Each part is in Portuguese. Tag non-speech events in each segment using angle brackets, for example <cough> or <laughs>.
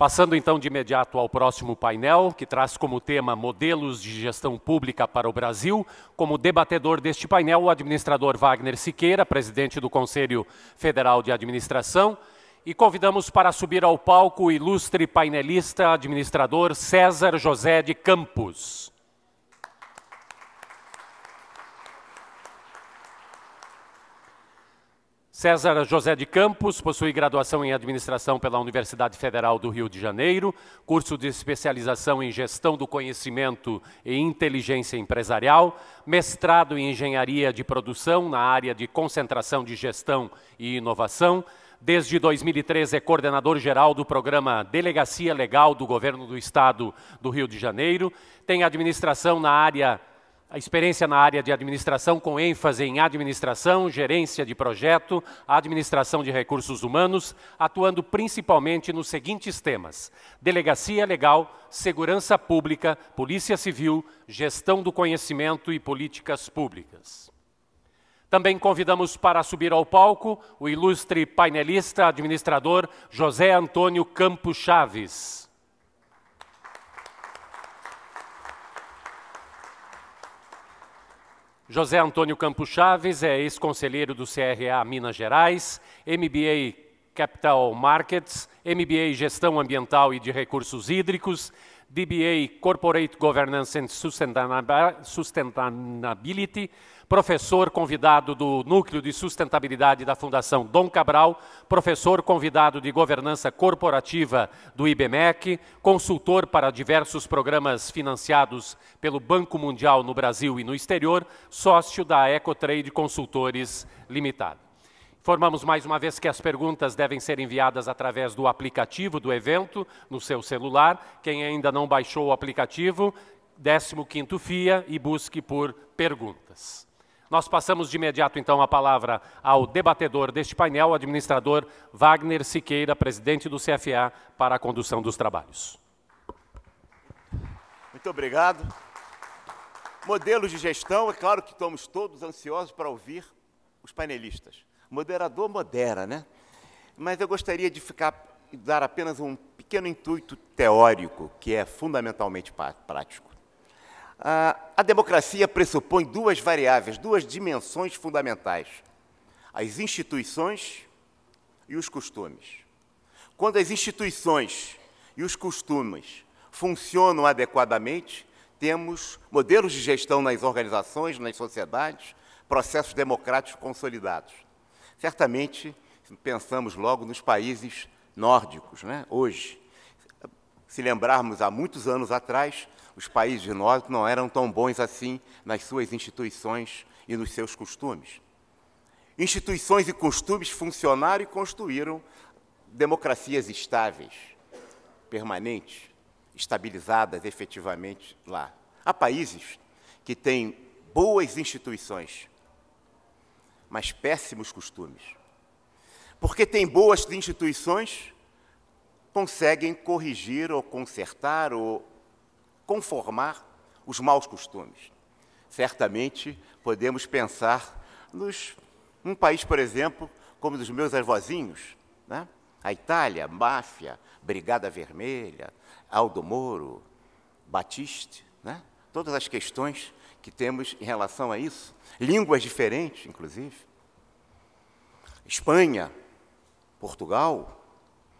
Passando então de imediato ao próximo painel, que traz como tema modelos de gestão pública para o Brasil. Como debatedor deste painel, o administrador Wagner Siqueira, presidente do Conselho Federal de Administração. E convidamos para subir ao palco o ilustre painelista administrador César José de Campos. César José de Campos possui graduação em administração pela Universidade Federal do Rio de Janeiro, curso de especialização em gestão do conhecimento e inteligência empresarial, mestrado em engenharia de produção na área de concentração de gestão e inovação. Desde 2013 é coordenador geral do programa Delegacia Legal do Governo do Estado do Rio de Janeiro, tem administração na área a experiência na área de administração, com ênfase em administração, gerência de projeto, administração de recursos humanos, atuando principalmente nos seguintes temas: delegacia legal, segurança pública, polícia civil, gestão do conhecimento e políticas públicas. Também convidamos para subir ao palco o ilustre painelista administrador José Antônio Campos Chaves. José Antônio Campos Chaves é ex-conselheiro do CRA Minas Gerais, MBA Capital Markets, MBA Gestão Ambiental e de Recursos Hídricos, DBA Corporate Governance and Sustainability, professor convidado do Núcleo de Sustentabilidade da Fundação Dom Cabral, professor convidado de Governança Corporativa do IBMEC, consultor para diversos programas financiados pelo Banco Mundial no Brasil e no exterior, sócio da Ecotrade Consultores Limitada. Informamos mais uma vez que as perguntas devem ser enviadas através do aplicativo do evento no seu celular. Quem ainda não baixou o aplicativo, 15º FIA e busque por perguntas. Nós passamos de imediato, então, a palavra ao debatedor deste painel, o administrador Wagner Siqueira, presidente do CFA, para a condução dos trabalhos. Muito obrigado. Modelos de gestão, é claro que estamos todos ansiosos para ouvir os painelistas. Moderador modera, né? Mas eu gostaria de ficar dar apenas um pequeno intuito teórico, que é fundamentalmente prático. Ah, a democracia pressupõe duas variáveis, duas dimensões fundamentais: as instituições e os costumes. Quando as instituições e os costumes funcionam adequadamente, temos modelos de gestão nas organizações, nas sociedades, processos democráticos consolidados. Certamente, pensamos logo nos países nórdicos, né? hoje. Se lembrarmos há muitos anos atrás, os países de norte não eram tão bons assim nas suas instituições e nos seus costumes. Instituições e costumes funcionaram e construíram democracias estáveis, permanentes, estabilizadas efetivamente lá. Há países que têm boas instituições, mas péssimos costumes. Porque têm boas instituições, conseguem corrigir ou consertar ou conformar os maus costumes. Certamente podemos pensar nos um país, por exemplo, como dos meus avózinhos, né? a Itália, máfia, Brigada Vermelha, Aldo Moro, Batiste, né? todas as questões que temos em relação a isso, línguas diferentes, inclusive. Espanha, Portugal,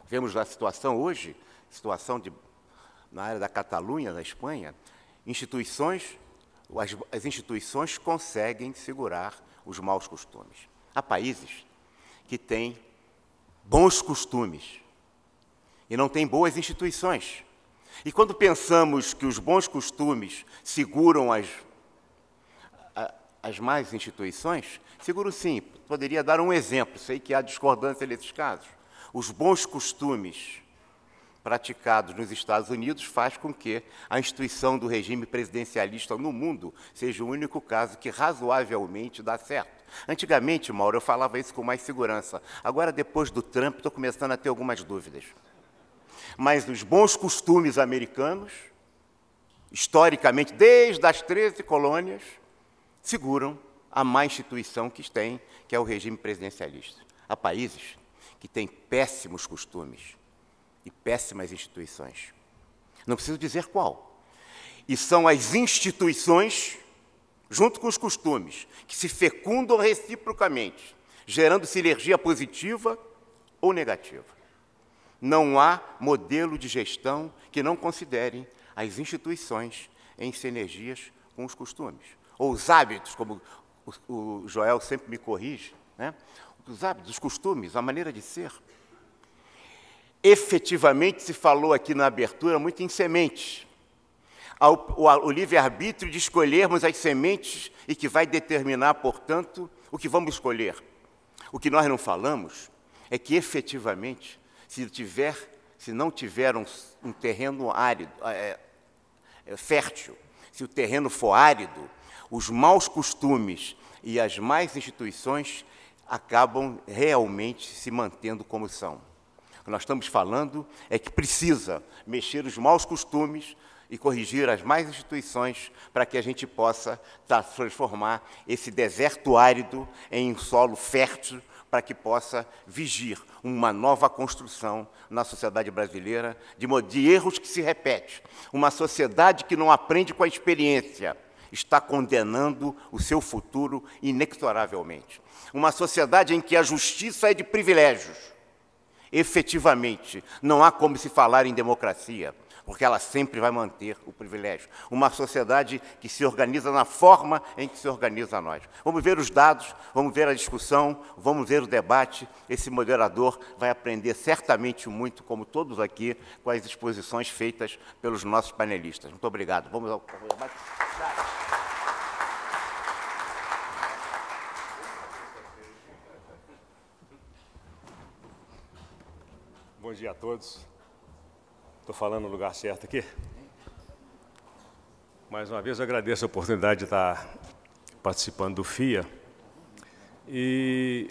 vemos a situação hoje, situação de na área da Catalunha, na Espanha, instituições, as, as instituições conseguem segurar os maus costumes. Há países que têm bons costumes e não têm boas instituições. E quando pensamos que os bons costumes seguram as, as más instituições, seguro sim, poderia dar um exemplo, sei que há discordância nesses casos. Os bons costumes praticados nos Estados Unidos faz com que a instituição do regime presidencialista no mundo seja o único caso que razoavelmente dá certo. Antigamente, Mauro, eu falava isso com mais segurança. Agora, depois do Trump, estou começando a ter algumas dúvidas. Mas os bons costumes americanos, historicamente, desde as 13 colônias, seguram a má instituição que tem, que é o regime presidencialista. Há países que têm péssimos costumes, e péssimas instituições. Não preciso dizer qual. E são as instituições, junto com os costumes, que se fecundam reciprocamente, gerando sinergia positiva ou negativa. Não há modelo de gestão que não considere as instituições em sinergias com os costumes. Ou os hábitos, como o Joel sempre me corrige, né? os hábitos, os costumes, a maneira de ser efetivamente se falou aqui na abertura muito em sementes. O livre-arbítrio de escolhermos as sementes e que vai determinar, portanto, o que vamos escolher. O que nós não falamos é que efetivamente, se tiver, se não tiver um, um terreno árido, é, é, fértil, se o terreno for árido, os maus costumes e as más instituições acabam realmente se mantendo como são. O que nós estamos falando é que precisa mexer os maus costumes e corrigir as mais instituições para que a gente possa tá, transformar esse deserto árido em um solo fértil para que possa vigir uma nova construção na sociedade brasileira de, de erros que se repete. Uma sociedade que não aprende com a experiência está condenando o seu futuro inexoravelmente. Uma sociedade em que a justiça é de privilégios Efetivamente, não há como se falar em democracia, porque ela sempre vai manter o privilégio. Uma sociedade que se organiza na forma em que se organiza nós. Vamos ver os dados, vamos ver a discussão, vamos ver o debate. Esse moderador vai aprender certamente muito, como todos aqui, com as exposições feitas pelos nossos panelistas. Muito obrigado. Vamos ao Obrigado. bom dia a todos. Estou falando no lugar certo aqui. Mais uma vez eu agradeço a oportunidade de estar participando do FIA. E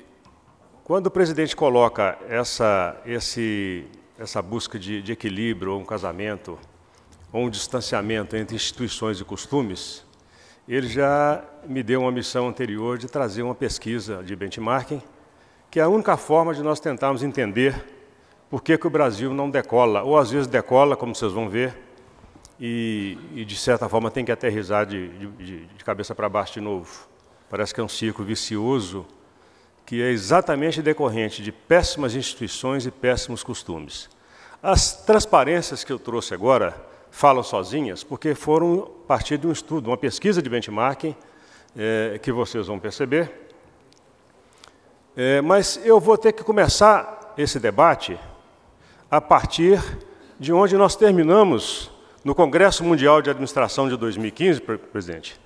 quando o presidente coloca essa, esse, essa busca de, de equilíbrio, ou um casamento, ou um distanciamento entre instituições e costumes, ele já me deu uma missão anterior de trazer uma pesquisa de benchmarking, que é a única forma de nós tentarmos entender por que, que o Brasil não decola, ou às vezes decola, como vocês vão ver, e, e de certa forma tem que aterrizar de, de, de cabeça para baixo de novo. Parece que é um ciclo vicioso que é exatamente decorrente de péssimas instituições e péssimos costumes. As transparências que eu trouxe agora falam sozinhas, porque foram a partir de um estudo, uma pesquisa de benchmarking, é, que vocês vão perceber. É, mas eu vou ter que começar esse debate a partir de onde nós terminamos no Congresso Mundial de Administração de 2015, presidente,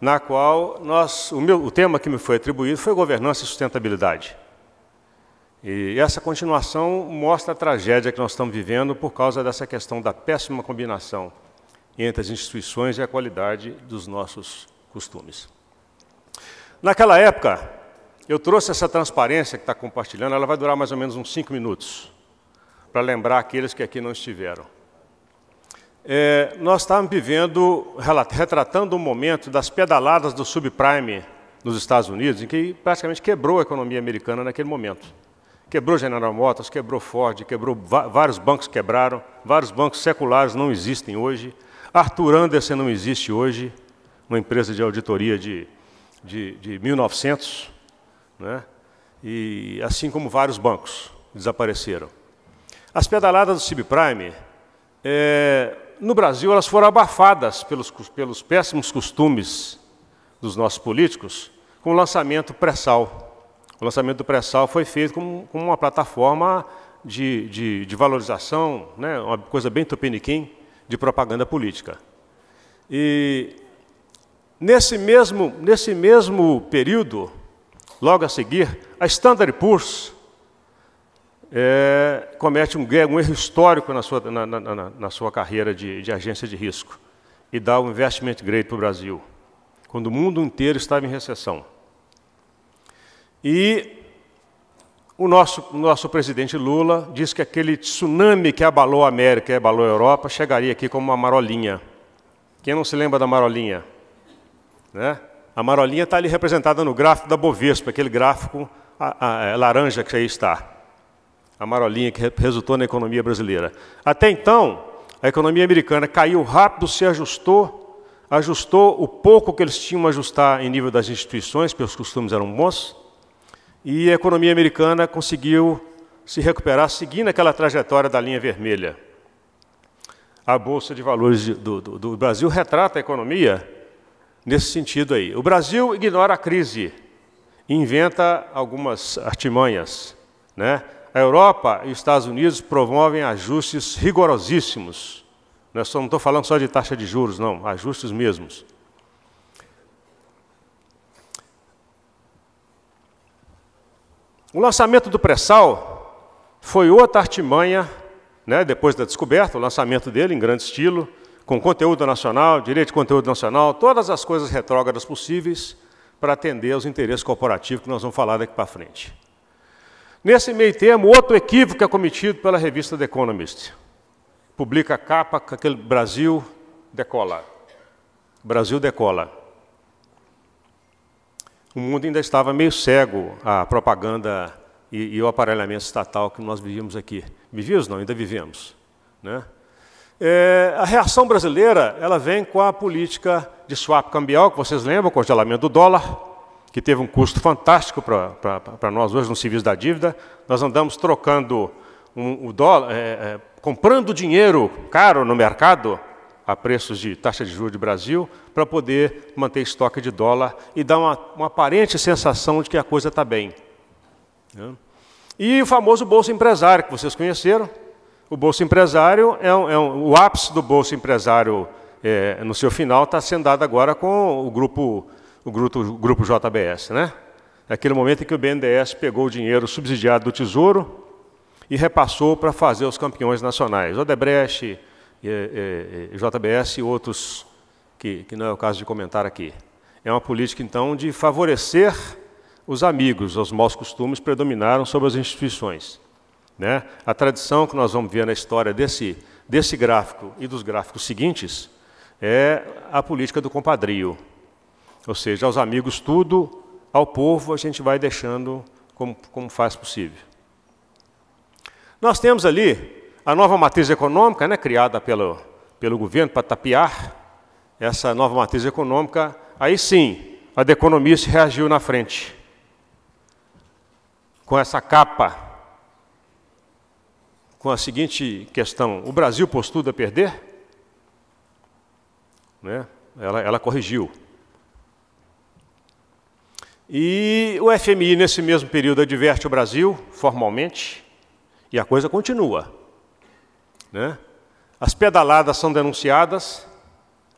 na qual nós, o, meu, o tema que me foi atribuído foi governança e sustentabilidade. E essa continuação mostra a tragédia que nós estamos vivendo por causa dessa questão da péssima combinação entre as instituições e a qualidade dos nossos costumes. Naquela época, eu trouxe essa transparência que está compartilhando, ela vai durar mais ou menos uns cinco minutos para lembrar aqueles que aqui não estiveram. É, nós estávamos vivendo, retratando um momento das pedaladas do subprime nos Estados Unidos, em que praticamente quebrou a economia americana naquele momento. Quebrou General Motors, quebrou Ford, quebrou vários bancos quebraram, vários bancos seculares não existem hoje. Arthur Anderson não existe hoje, uma empresa de auditoria de, de, de 1900, né? e assim como vários bancos desapareceram. As pedaladas do subprime, é, no Brasil, elas foram abafadas pelos, pelos péssimos costumes dos nossos políticos com o lançamento pré-sal. O lançamento do pré-sal foi feito como, como uma plataforma de, de, de, valorização, né, uma coisa bem tupiniquim, de propaganda política. E nesse mesmo, nesse mesmo período, logo a seguir, a Standard Poor's é, comete um, um, erro histórico na sua, na, na, na sua carreira de, de, agência de risco e dá um investment grade para o Brasil, quando o mundo inteiro estava em recessão. E o nosso, nosso presidente Lula disse que aquele tsunami que abalou a América e abalou a Europa chegaria aqui como uma marolinha. Quem não se lembra da marolinha? Né? A marolinha está ali representada no gráfico da Bovespa, aquele gráfico a, a, a é, laranja que aí está a marolinha que resultou na economia brasileira. Até então, a economia americana caiu rápido, se ajustou, ajustou o pouco que eles tinham a ajustar em nível das instituições, porque os costumes eram bons, e a economia americana conseguiu se recuperar seguindo aquela trajetória da linha vermelha. A Bolsa de Valores do, do, do Brasil retrata a economia nesse sentido aí. O Brasil ignora a crise, inventa algumas artimanhas, né? A Europa e os Estados Unidos promovem ajustes rigorosíssimos. Não estou falando só de taxa de juros, não, ajustes mesmos. O lançamento do pré-sal foi outra artimanha, né, depois da descoberta, o lançamento dele em grande estilo, com conteúdo nacional, direito de conteúdo nacional, todas as coisas retrógradas possíveis para atender aos interesses corporativos que nós vamos falar daqui para frente. Nesse meio termo, outro equívoco é cometido pela revista The Economist. Publica a capa com aquele Brasil decola. Brasil decola. O mundo ainda estava meio cego à propaganda e, e ao aparelhamento estatal que nós vivíamos aqui. Vivíamos? Não, ainda vivemos. Né? É, a reação brasileira ela vem com a política de swap cambial, que vocês lembram, congelamento do dólar, que teve um custo fantástico para nós hoje no serviço da dívida. Nós andamos trocando um, o dólar, é, é, comprando dinheiro caro no mercado a preços de taxa de juros do Brasil para poder manter estoque de dólar e dar uma, uma aparente sensação de que a coisa está bem. Né? E o famoso bolso empresário que vocês conheceram. O bolso empresário é, um, é um, o ápice do bolso empresário é, no seu final está sendo dado agora com o grupo o grupo, o grupo JBS, né? Naquele é momento em que o BNDES pegou o dinheiro subsidiado do Tesouro e repassou para fazer os campeões nacionais. Odebrecht, e, eh, e, eh, JBS e outros, que, que não é o caso de comentar aqui. É uma política, então, de favorecer os amigos, os maus costumes predominaram sobre as instituições. Né? A tradição que nós vamos ver na história desse, desse gráfico e dos gráficos seguintes é a política do compadrio. Ou seja, aos amigos tudo, ao povo a gente vai deixando como, como faz possível. Nós temos ali a nova matriz econômica, né, criada pelo, pelo governo para tapiar essa nova matriz econômica. Aí sim, a economia se reagiu na frente com essa capa, com a seguinte questão: o Brasil postou a perder? Né? Ela, ela corrigiu. E o FMI, nesse mesmo período, adverte o Brasil, formalmente, e a coisa continua. Né? As pedaladas são denunciadas,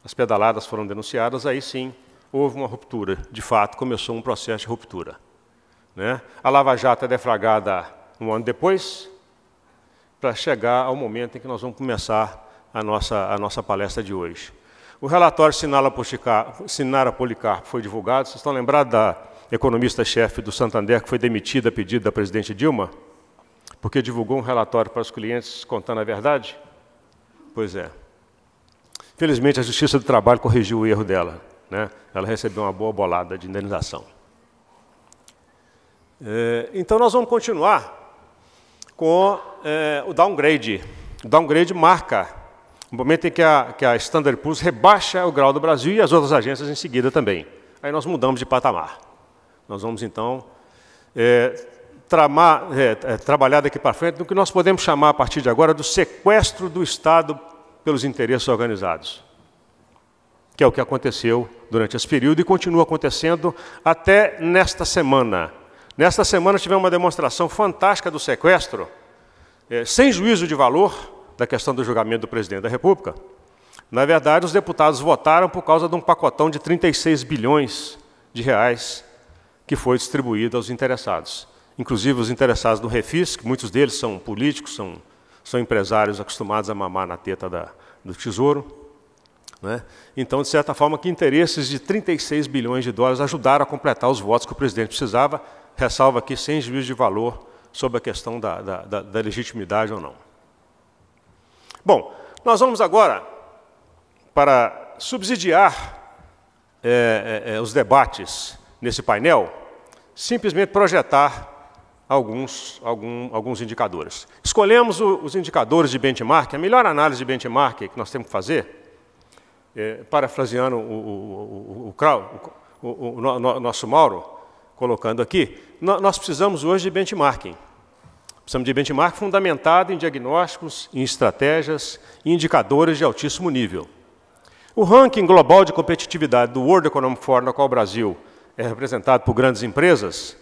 as pedaladas foram denunciadas, aí sim houve uma ruptura. De fato, começou um processo de ruptura. Né? A Lava Jato é deflagrada um ano depois, para chegar ao momento em que nós vamos começar a nossa, a nossa palestra de hoje. O relatório Sinara Policarpo foi divulgado, vocês estão lembrados da economista-chefe do Santander, que foi demitida a pedido da presidente Dilma, porque divulgou um relatório para os clientes contando a verdade? Pois é. Felizmente, a Justiça do Trabalho corrigiu o erro dela. Né? Ela recebeu uma boa bolada de indenização. É, então, nós vamos continuar com é, o downgrade. O downgrade marca o momento em que a, que a Standard Poor's rebaixa o grau do Brasil e as outras agências em seguida também. Aí nós mudamos de patamar. Nós vamos então é, tramar, é, é trabalhar daqui para frente no que nós podemos chamar a partir de agora do sequestro do Estado pelos interesses organizados, que é o que aconteceu durante esse período e continua acontecendo até nesta semana. Nesta semana tivemos uma demonstração fantástica do sequestro, é, sem juízo de valor, da questão do julgamento do presidente da República. Na verdade, os deputados votaram por causa de um pacotão de 36 bilhões de reais que foi distribuída aos interessados. Inclusive os interessados no refis, que muitos deles são políticos, são, são empresários acostumados a mamar na teta da, do Tesouro. Né? Então, de certa forma, que interesses de 36 bilhões de dólares ajudaram a completar os votos que o presidente precisava, ressalva aqui sem juízo de valor sobre a questão da, da, da, da legitimidade ou não. Bom, nós vamos agora para subsidiar é, é, os debates nesse painel, simplesmente projetar alguns, algum, alguns indicadores. Escolhemos o, os indicadores de benchmark, a melhor análise de benchmark que nós temos que fazer, é, parafraseando o, o, o, o, nosso Mauro, colocando aqui, nós precisamos hoje de benchmarking. Precisamos de benchmark fundamentado em diagnósticos, em estratégias e indicadores de altíssimo nível. O ranking global de competitividade do World Economic Forum, no qual o Brasil é representado por grandes empresas,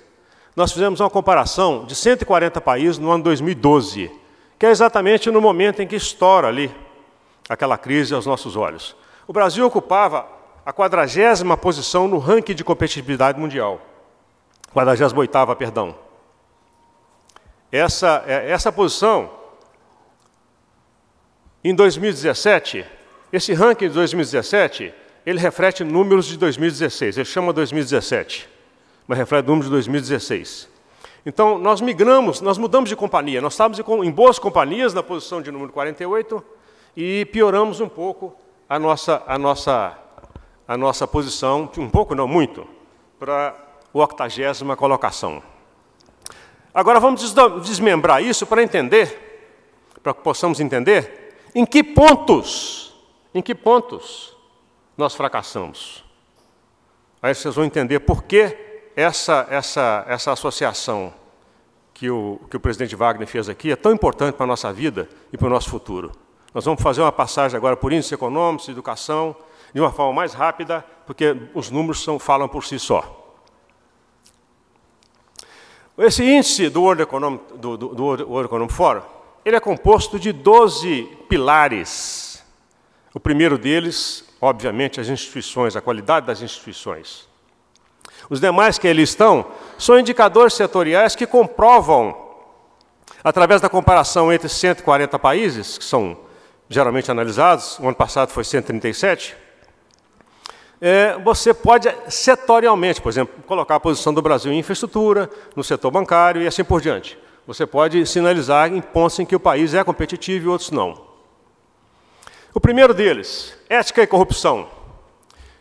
nós fizemos uma comparação de 140 países no ano 2012, que é exatamente no momento em que estoura ali aquela crise aos nossos olhos. O Brasil ocupava a quadragésima posição no ranking de competitividade mundial. 48ª, perdão. Essa, é, essa posição, em 2017, esse ranking de 2017 ele reflete números de 2016, ele chama 2017, mas reflete números de 2016. Então, nós migramos, nós mudamos de companhia, nós estávamos em boas companhias na posição de número 48 e pioramos um pouco a nossa, a nossa, a nossa posição, um pouco não muito, para a octagésima colocação. Agora vamos desmembrar isso para entender, para que possamos entender, em que pontos, em que pontos nós fracassamos. Aí vocês vão entender por que essa, essa, essa associação que o, que o presidente Wagner fez aqui é tão importante para a nossa vida e para o nosso futuro. Nós vamos fazer uma passagem agora por índices econômicos, educação, de uma forma mais rápida, porque os números são, falam por si só. Esse índice do World Economic, do, do, do World Economic Forum, ele é composto de 12 pilares. O primeiro deles obviamente, as instituições, a qualidade das instituições. Os demais que eles estão são indicadores setoriais que comprovam, através da comparação entre 140 países, que são geralmente analisados, o ano passado foi 137, é, você pode setorialmente, por exemplo, colocar a posição do Brasil em infraestrutura, no setor bancário e assim por diante. Você pode sinalizar em pontos em que o país é competitivo e outros não. O primeiro deles, ética e corrupção.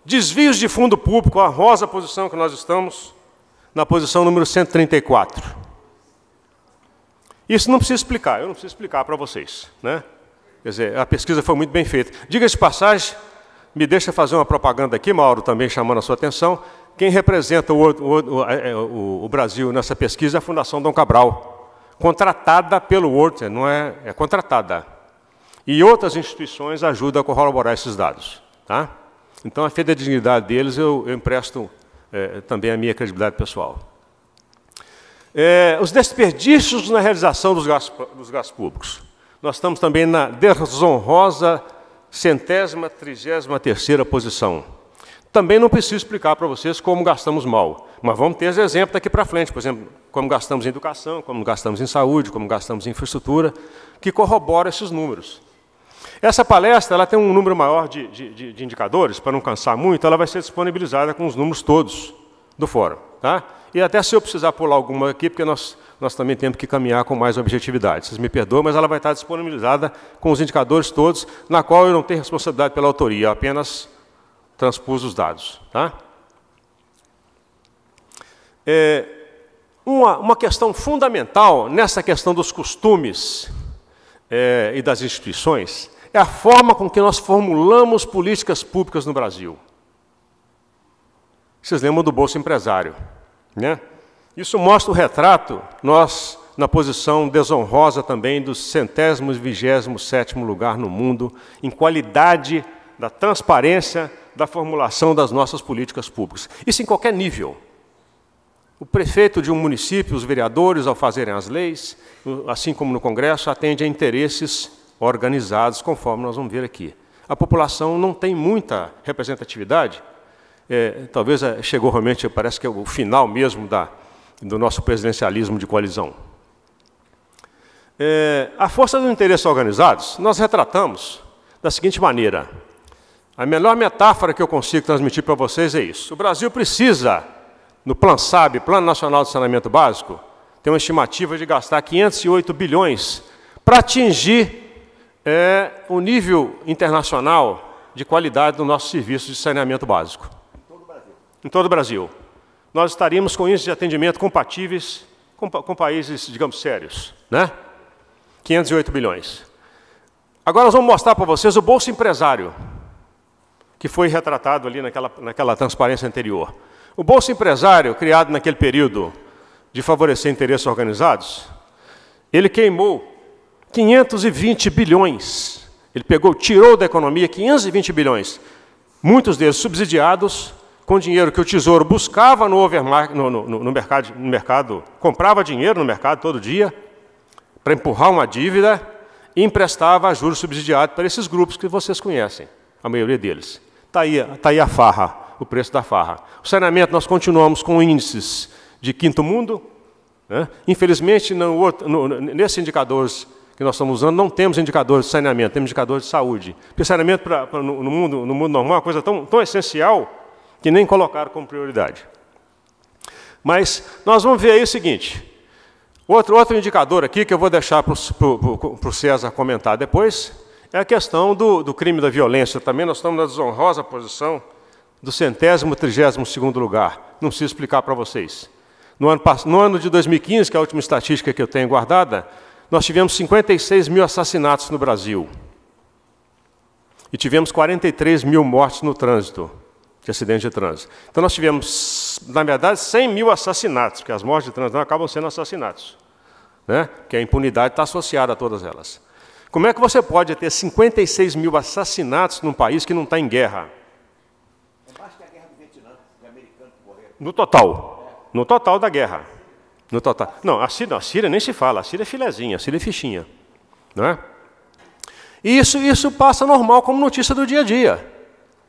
Desvios de fundo público, a rosa posição que nós estamos, na posição número 134. Isso não precisa explicar, eu não preciso explicar para vocês. Né? Quer dizer, a pesquisa foi muito bem feita. diga de passagem, me deixa fazer uma propaganda aqui, Mauro, também chamando a sua atenção. Quem representa o, o, é, é, o, o Brasil nessa pesquisa é a Fundação Dom Cabral, contratada pelo World, não é, é contratada e outras instituições ajudam a corroborar esses dados. Tá? Então, a dignidade deles eu, eu empresto é, também a minha credibilidade pessoal. É, os desperdícios na realização dos gastos, dos gastos públicos. Nós estamos também na desonrosa centésima, trigésima terceira posição. Também não preciso explicar para vocês como gastamos mal, mas vamos ter exemplos exemplo daqui para frente, por exemplo, como gastamos em educação, como gastamos em saúde, como gastamos em infraestrutura, que corrobora esses números. Essa palestra ela tem um número maior de, de, de indicadores, para não cansar muito, ela vai ser disponibilizada com os números todos do fórum. Tá? E até se eu precisar pular alguma aqui, porque nós, nós também temos que caminhar com mais objetividade. Vocês me perdoam, mas ela vai estar disponibilizada com os indicadores todos, na qual eu não tenho responsabilidade pela autoria, apenas transpus os dados. Tá? É, uma, uma questão fundamental nessa questão dos costumes é, e das instituições é a forma com que nós formulamos políticas públicas no Brasil. Vocês lembram do Bolsa Empresário, né? Isso mostra o retrato, nós na posição desonrosa também do centésimo vigésimo sétimo lugar no mundo em qualidade da transparência da formulação das nossas políticas públicas. Isso em qualquer nível. O prefeito de um município, os vereadores, ao fazerem as leis, assim como no Congresso, atende a interesses organizados, conforme nós vamos ver aqui. A população não tem muita representatividade, é, talvez é, chegou realmente, parece que é o final mesmo da, do nosso presidencialismo de coalizão. É, a força dos interesses organizados, nós retratamos da seguinte maneira. A melhor metáfora que eu consigo transmitir para vocês é isso. O Brasil precisa, no Plan SAB, Plano Nacional de Saneamento Básico, ter uma estimativa de gastar 508 bilhões para atingir é o nível internacional de qualidade do nosso serviço de saneamento básico. Em todo o Brasil. Em todo o Brasil. Nós estaríamos com índices de atendimento compatíveis com, com países, digamos, sérios. Né? 508 bilhões. Agora nós vamos mostrar para vocês o bolso empresário, que foi retratado ali naquela, naquela transparência anterior. O bolso empresário, criado naquele período de favorecer interesses organizados, ele queimou 520 bilhões. Ele pegou, tirou da economia 520 bilhões, muitos deles subsidiados, com dinheiro que o Tesouro buscava no, no, no, no mercado, mercado, comprava dinheiro no mercado todo dia, para empurrar uma dívida, e emprestava juros subsidiados para esses grupos que vocês conhecem, a maioria deles. Está aí, tá aí a farra, o preço da farra. O saneamento, nós continuamos com índices de quinto mundo. Né? Infelizmente, no, no, nesses indicadores que nós estamos usando, não temos indicadores de saneamento, temos indicadores de saúde. Porque saneamento pra, pra, no, no, mundo, no mundo normal é uma coisa tão, tão essencial que nem colocaram como prioridade. Mas nós vamos ver aí o seguinte. Outro, outro indicador aqui que eu vou deixar para o César comentar depois é a questão do, do crime da violência. Também nós estamos na desonrosa posição do centésimo, trigésimo segundo lugar. Não preciso explicar para vocês. No ano, no ano de 2015, que é a última estatística que eu tenho guardada, nós tivemos 56 mil assassinatos no Brasil e tivemos 43 mil mortes no trânsito, de acidente de trânsito. Então nós tivemos, na verdade, 100 mil assassinatos, porque as mortes de trânsito acabam sendo assassinatos, né? porque a impunidade está associada a todas elas. Como é que você pode ter 56 mil assassinatos num país que não está em guerra? É no total. No total da guerra. No total. Não, a Síria, a Síria nem se fala, a Síria é filezinha, a Síria é fichinha. né? E isso, isso passa normal como notícia do dia a dia.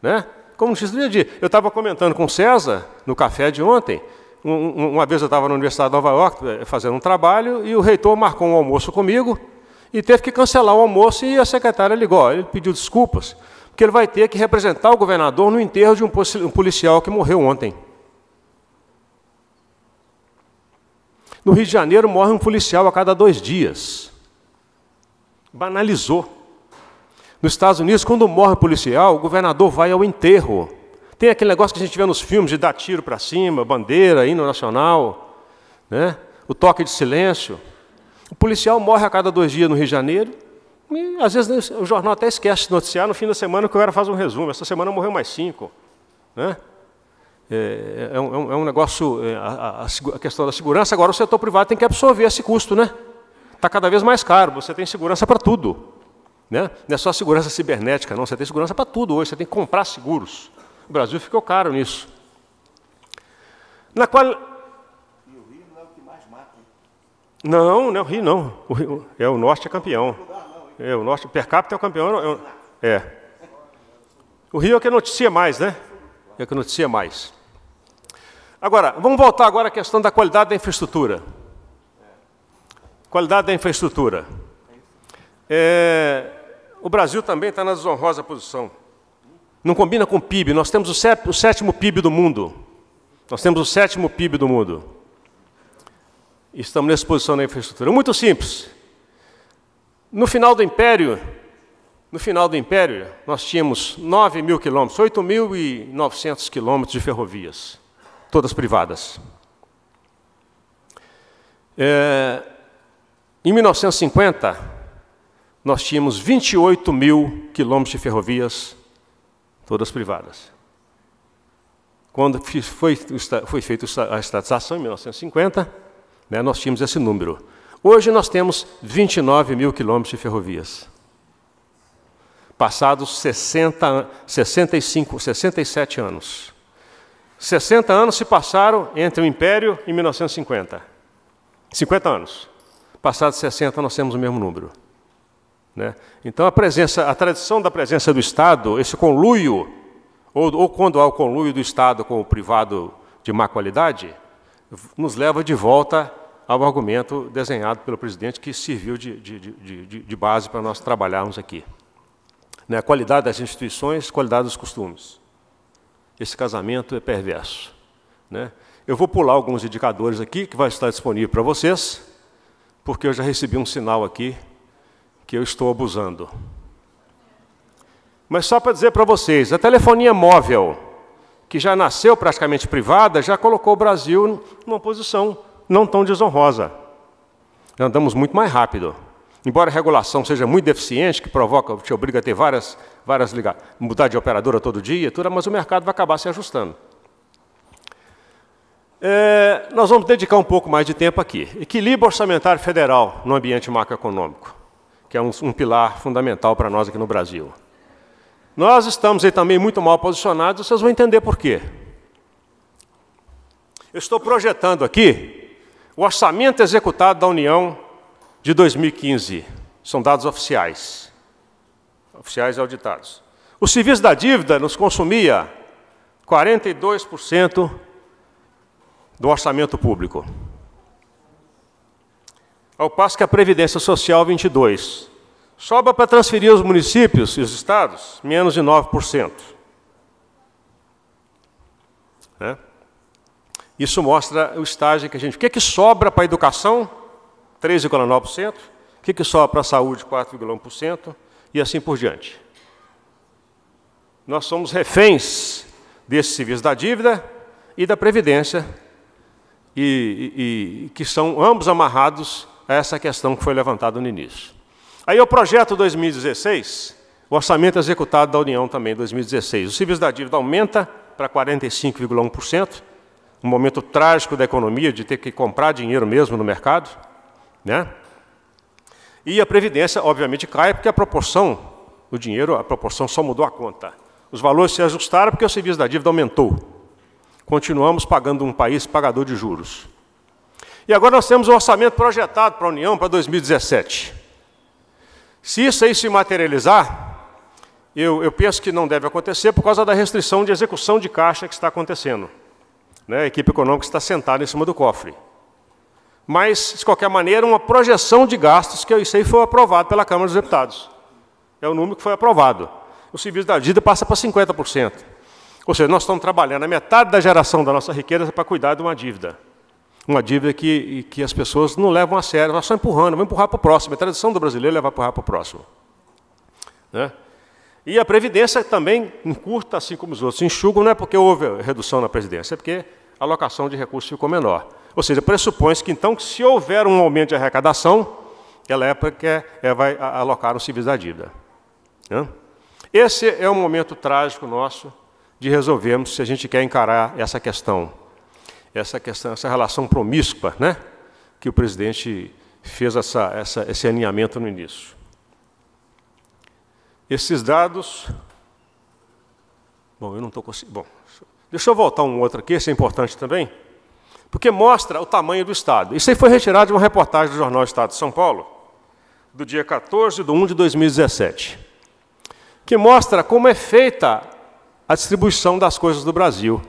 Né? Como notícia do dia a dia. Eu estava comentando com o César, no café de ontem, um, uma vez eu estava na Universidade de Nova York eh, fazendo um trabalho e o reitor marcou um almoço comigo e teve que cancelar o almoço e a secretária ligou. Ele pediu desculpas, porque ele vai ter que representar o governador no enterro de um policial que morreu ontem. No Rio de Janeiro morre um policial a cada dois dias. Banalizou. Nos Estados Unidos, quando morre policial, o governador vai ao enterro. Tem aquele negócio que a gente vê nos filmes de dar tiro para cima, bandeira, hino nacional, né? o toque de silêncio. O policial morre a cada dois dias no Rio de Janeiro. E, às vezes o jornal até esquece de noticiar, no fim da semana que o cara faz um resumo. Essa semana morreu mais cinco. Né? É, é, é, um, é um, é negócio, é, a, a, a questão da segurança, agora o setor privado tem que absorver esse custo, né? Está cada vez mais caro, você tem segurança para tudo. Né? Não é só segurança cibernética, não, você tem segurança para tudo hoje, você tem que comprar seguros. O Brasil ficou caro nisso. Na qual. E o Rio não é o que mais mata, Não, não é o Rio, não. O Rio, é, o Norte é campeão. É, o Norte, per capita é o campeão. É, é. O Rio é o que noticia mais, né? é o que noticia mais. Agora, vamos voltar agora à questão da qualidade da infraestrutura. Qualidade da infraestrutura. É, o Brasil também está na desonrosa posição. Não combina com o PIB. Nós temos o sétimo PIB do mundo. Nós temos o sétimo PIB do mundo. Estamos nessa posição na infraestrutura. Muito simples. No final do Império, no final do Império, nós tínhamos 9 mil quilômetros, 8.900 quilômetros de ferrovias, todas privadas. É, em 1950, nós tínhamos 28 mil quilômetros de ferrovias, todas privadas. Quando foi, foi feita a estatização, em 1950, né, nós tínhamos esse número. Hoje nós temos 29 mil quilômetros de ferrovias. Passados 60, 65, 67 anos. 60 anos se passaram entre o Império e 1950. 50 anos. Passados 60, nós temos o mesmo número. Né? Então, a presença, a tradição da presença do Estado, esse conluio, ou, ou quando há o conluio do Estado com o privado de má qualidade, nos leva de volta ao argumento desenhado pelo presidente que serviu de, de, de, de base para nós trabalharmos aqui. Né? Qualidade das instituições, qualidade dos costumes. Esse casamento é perverso. Né? Eu vou pular alguns indicadores aqui, que vai estar disponível para vocês, porque eu já recebi um sinal aqui que eu estou abusando. Mas só para dizer para vocês, a telefonia móvel, que já nasceu praticamente privada, já colocou o Brasil numa posição não tão desonrosa. Já andamos muito mais rápido. Embora a regulação seja muito deficiente, que provoca, te obriga a ter várias, várias ligadas, mudar de operadora todo dia, tudo, mas o mercado vai acabar se ajustando. É, nós vamos dedicar um pouco mais de tempo aqui. Equilíbrio orçamentário federal no ambiente macroeconômico, que é um, um pilar fundamental para nós aqui no Brasil. Nós estamos aí também muito mal posicionados, vocês vão entender por quê. Eu estou projetando aqui o orçamento executado da União de 2015. São dados oficiais. Oficiais auditados. O serviço da dívida nos consumia 42% do orçamento público. Ao passo que a Previdência Social, 22%. Sobra para transferir os municípios e os estados, menos de 9%. Né? Isso mostra o estágio que a gente... O que, é que sobra para a educação? 3,9%, o que, que sobra para a saúde, 4,1%, e assim por diante. Nós somos reféns desse serviço da dívida e da previdência, e, e, e que são ambos amarrados a essa questão que foi levantada no início. Aí o projeto 2016, o orçamento executado da União também 2016. O serviço da dívida aumenta para 45,1%, um momento trágico da economia de ter que comprar dinheiro mesmo no mercado. Né? E a previdência, obviamente, cai porque a proporção do dinheiro, a proporção só mudou a conta. Os valores se ajustaram porque o serviço da dívida aumentou. Continuamos pagando um país pagador de juros. E agora nós temos um orçamento projetado para a União para 2017. Se isso aí se materializar, eu, eu penso que não deve acontecer por causa da restrição de execução de caixa que está acontecendo. Né? A equipe econômica está sentada em cima do cofre mas, de qualquer maneira, uma projeção de gastos que eu sei foi aprovado pela Câmara dos Deputados. É o número que foi aprovado. O serviço da dívida passa para 50%. Ou seja, nós estamos trabalhando a metade da geração da nossa riqueza para cuidar de uma dívida. Uma dívida que, que as pessoas não levam a sério, elas só empurrando, vão empurrar para o próximo. A é tradição do brasileiro é levar para o próximo. Né? E a Previdência também encurta, assim como os outros enxugam, não é porque houve redução na Previdência, é porque a alocação de recursos ficou menor. Ou seja, pressupõe que então se houver um aumento de arrecadação, ela é porque ela é, vai alocar os civis da dívida. Esse é o momento trágico nosso de resolvermos se a gente quer encarar essa questão, essa questão, essa relação promíscua, né? Que o presidente fez essa, essa, esse alinhamento no início. Esses dados. Bom, eu não estou conseguindo. Bom, deixa eu voltar um outro aqui, esse é importante também porque mostra o tamanho do Estado. Isso aí foi retirado de uma reportagem do jornal Estado de São Paulo, do dia 14 de 1 de 2017, que mostra como é feita a distribuição das coisas do Brasil.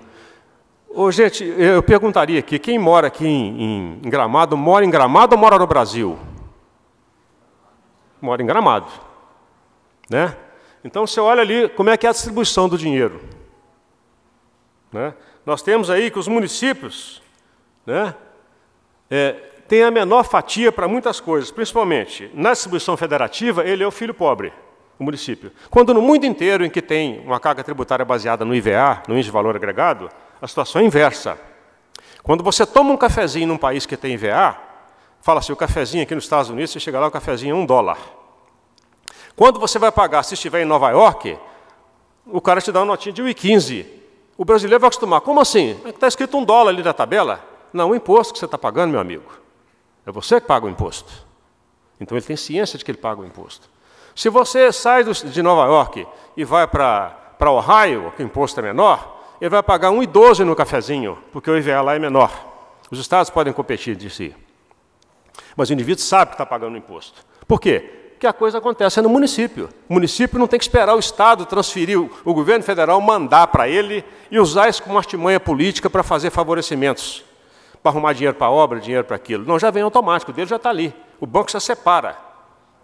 Ô, gente, eu perguntaria aqui, quem mora aqui em, em Gramado, mora em Gramado ou mora no Brasil? Mora em Gramado. Né? Então, você olha ali como é que é a distribuição do dinheiro. Né? Nós temos aí que os municípios né? É, tem a menor fatia para muitas coisas, principalmente na distribuição federativa, ele é o filho pobre o município. Quando no mundo inteiro em que tem uma carga tributária baseada no IVA, no Índice de Valor Agregado, a situação é inversa. Quando você toma um cafezinho num país que tem IVA, fala assim, o cafezinho aqui nos Estados Unidos, você chega lá, o cafezinho é um dólar. Quando você vai pagar, se estiver em Nova York, o cara te dá uma notinha de 1,15. O brasileiro vai acostumar. Como assim? É Está escrito um dólar ali na tabela. Não, o imposto que você está pagando, meu amigo, é você que paga o imposto. Então ele tem ciência de que ele paga o imposto. Se você sai de Nova York e vai para Ohio, que o imposto é menor, ele vai pagar 1,12 no cafezinho, porque o IVA lá é menor. Os estados podem competir de si. Mas o indivíduo sabe que está pagando o imposto. Por quê? Porque a coisa acontece no município. O município não tem que esperar o Estado transferir, o governo federal mandar para ele e usar isso como artimanha política para fazer favorecimentos para arrumar dinheiro para a obra, dinheiro para aquilo. Não, já vem automático, o dele já está ali. O banco já separa.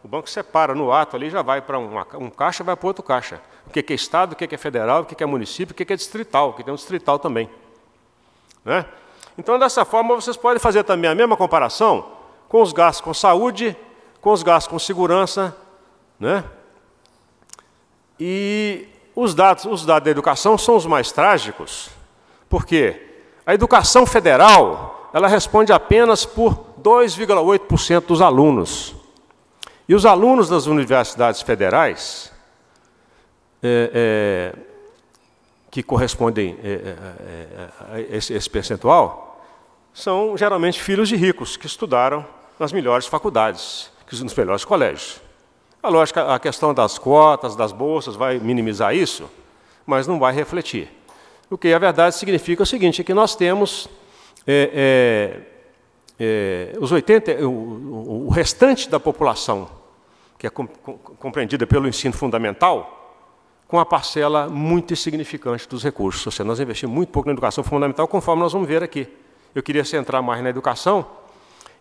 O banco separa no ato ali, já vai para um caixa, vai para outro caixa. O que é Estado, o que é federal, o que é município, o que é distrital, que tem um distrital também. Né? Então, dessa forma, vocês podem fazer também a mesma comparação com os gastos com saúde, com os gastos com segurança, né? E os dados, os dados da educação são os mais trágicos, porque a educação federal ela responde apenas por 2,8% dos alunos. E os alunos das universidades federais, é, é, que correspondem é, é, é, a esse, esse percentual, são geralmente filhos de ricos que estudaram nas melhores faculdades, nos melhores colégios. A lógica, a questão das cotas, das bolsas, vai minimizar isso, mas não vai refletir. O que é a verdade significa o seguinte: é que nós temos é, é, é os 80, o, o, restante da população, que é compreendida pelo ensino fundamental, com a parcela muito insignificante dos recursos. Ou seja, nós investimos muito pouco na educação fundamental, conforme nós vamos ver aqui. Eu queria centrar mais na educação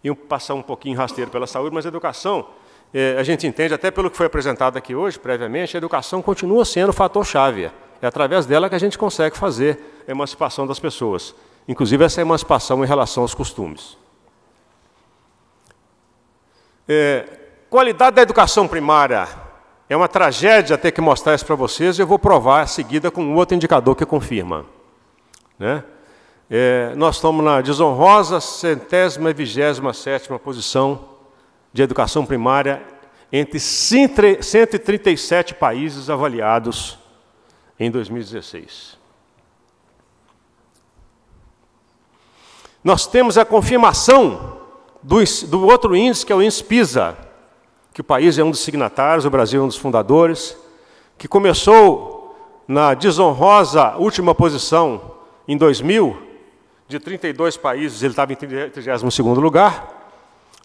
e passar um pouquinho rasteiro pela saúde, mas a educação, é, a gente entende, até pelo que foi apresentado aqui hoje, previamente, a educação continua sendo o fator chave. É através dela que a gente consegue fazer a emancipação das pessoas, inclusive essa emancipação em relação aos costumes. É, qualidade da educação primária. É uma tragédia ter que mostrar isso para vocês e eu vou provar a seguida com outro indicador que confirma. Né? É, nós estamos na desonrosa centésima e vigésima sétima posição de educação primária entre 137 países avaliados em 2016. Nós temos a confirmação do, do outro índice, que é o índice PISA, que o país é um dos signatários, o Brasil é um dos fundadores, que começou na desonrosa última posição em 2000, de 32 países, ele estava em 32º lugar.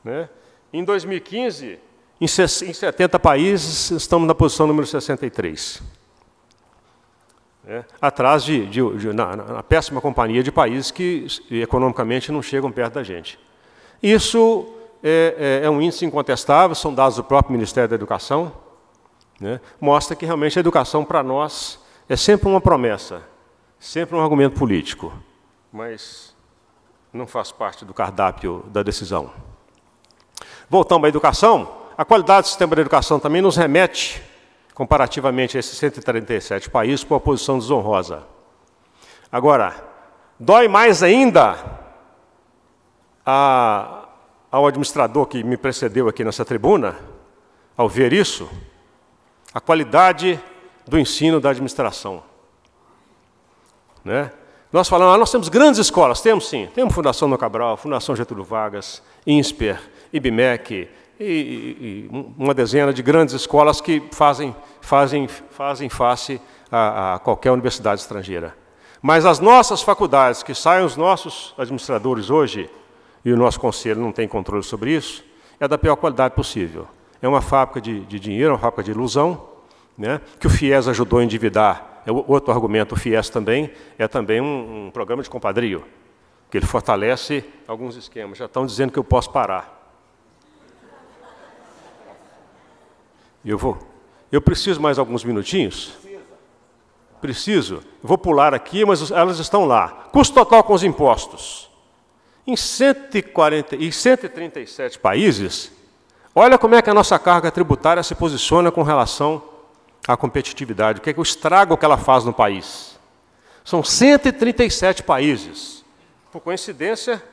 Né? Em 2015, em 70 países, estamos na posição número 63 né, atrás de, de, de na, na, péssima companhia de países que economicamente não chegam perto da gente. Isso é, é, é um índice incontestável, são dados do próprio Ministério da Educação, né, mostra que realmente a educação para nós é sempre uma promessa, sempre um argumento político, mas não faz parte do cardápio da decisão. Voltando à educação, a qualidade do sistema de educação também nos remete comparativamente a esses 137 países, por uma posição desonrosa. Agora, dói mais ainda a, ao administrador que me precedeu aqui nessa tribuna, ao ver isso, a qualidade do ensino da administração. Né? Nós falamos, ah, nós temos grandes escolas, temos sim, temos Fundação No Cabral, Fundação Getúlio Vargas, INSPER, IBMEC, e, e, uma dezena de grandes escolas que fazem, fazem, fazem face a, a qualquer universidade estrangeira. Mas as nossas faculdades, que saem os nossos administradores hoje, e o nosso conselho não tem controle sobre isso, é da pior qualidade possível. É uma fábrica de, de dinheiro, uma fábrica de ilusão, né, que o FIES ajudou a endividar. É outro argumento, o FIES também é também um, um programa de compadrio, que ele fortalece alguns esquemas. Já estão dizendo que eu posso parar. Eu vou. Eu preciso mais alguns minutinhos? Preciso. Vou pular aqui, mas elas estão lá. Custo total com os impostos. Em, 140, em 137 países, olha como é que a nossa carga tributária se posiciona com relação à competitividade. O que é que o estrago que ela faz no país? São 137 países. Por coincidência,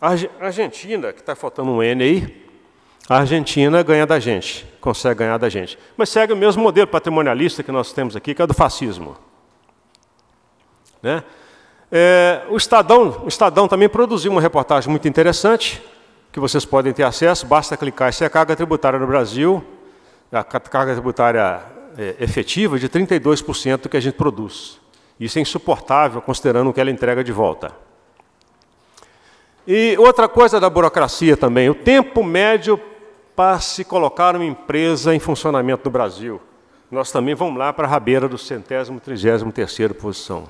a Argentina, que está faltando um N aí, a Argentina ganha da gente, consegue ganhar da gente. Mas segue o mesmo modelo patrimonialista que nós temos aqui, que é o do fascismo. Né? É, o, Estadão, o Estadão também produziu uma reportagem muito interessante, que vocês podem ter acesso, basta clicar. Essa é a carga tributária no Brasil, a carga tributária é, efetiva de 32% do que a gente produz. Isso é insuportável, considerando o que ela entrega de volta. E outra coisa da burocracia também, o tempo médio para se colocar uma empresa em funcionamento no Brasil. Nós também vamos lá para a rabeira do centésimo, trigésimo, terceiro posição.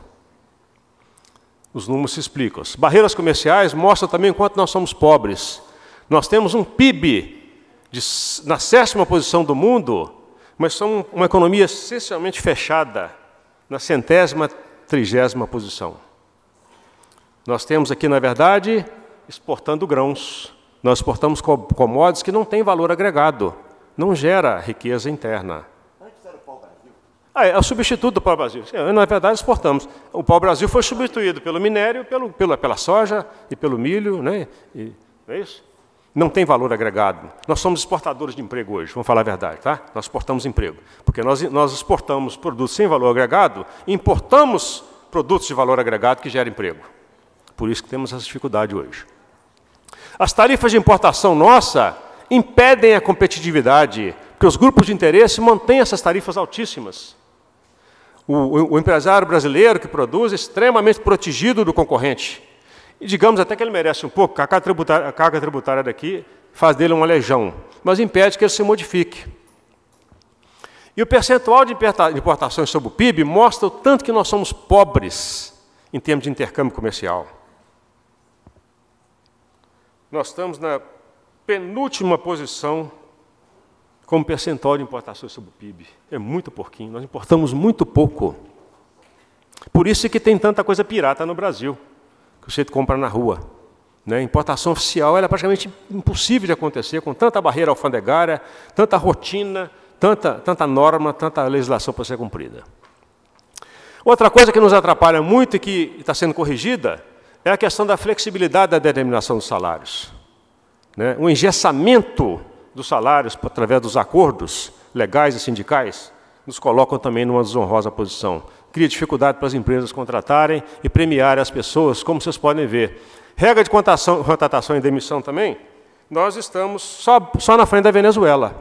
Os números se explicam. barreiras comerciais mostram também o quanto nós somos pobres. Nós temos um PIB de, na sétima posição do mundo, mas somos uma economia essencialmente fechada na centésima, trigésima posição. Nós temos aqui, na verdade, exportando grãos. Nós exportamos commodities que não têm valor agregado, não gera riqueza interna. Antes era o pau-brasil. Ah, é o substituto do pau-brasil. É, na verdade, exportamos. O pau-brasil foi substituído pelo minério, pelo, pela, pela soja e pelo milho, né? E, não é isso? Não tem valor agregado. Nós somos exportadores de emprego hoje, vamos falar a verdade, tá? Nós exportamos emprego. Porque nós, nós exportamos produtos sem valor agregado, importamos produtos de valor agregado que geram emprego. Por isso que temos essa dificuldade hoje. As tarifas de importação nossa impedem a competitividade, porque os grupos de interesse mantêm essas tarifas altíssimas. O, o, o empresário brasileiro que produz é extremamente protegido do concorrente. E digamos até que ele merece um pouco, a carga tributária, a carga tributária daqui faz dele um aleijão, mas impede que ele se modifique. E o percentual de importações sobre o PIB mostra o tanto que nós somos pobres em termos de intercâmbio comercial nós estamos na penúltima posição como percentual de importações sobre o PIB. É muito pouquinho, nós importamos muito pouco. Por isso é que tem tanta coisa pirata no Brasil, que você compra na rua. Né? Importação oficial é praticamente impossível de acontecer, com tanta barreira alfandegária, tanta rotina, tanta, tanta norma, tanta legislação para ser cumprida. Outra coisa que nos atrapalha muito e que está sendo corrigida é a questão da flexibilidade da determinação dos salários. Né? engessamento dos salários através dos acordos legais e sindicais nos colocam também numa desonrosa posição. Cria dificuldade para as empresas contratarem e premiarem as pessoas, como vocês podem ver. Regra de contratação, e demissão também, nós estamos só, só na frente da Venezuela.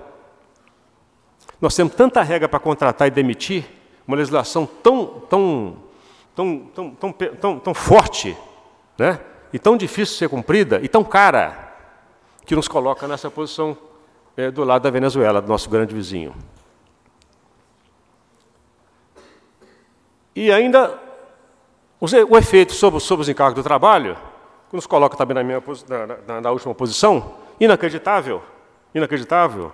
Nós temos tanta regra para contratar e demitir, uma legislação tão, tão, tão, tão, tão, tão, tão forte né? e tão difícil de ser cumprida, e tão cara, que nos coloca nessa posição é, do lado da Venezuela, do nosso grande vizinho. E ainda o efeito sobre, sobre os encargos do trabalho, que nos coloca também na, minha, na, na última posição, inacreditável, inacreditável,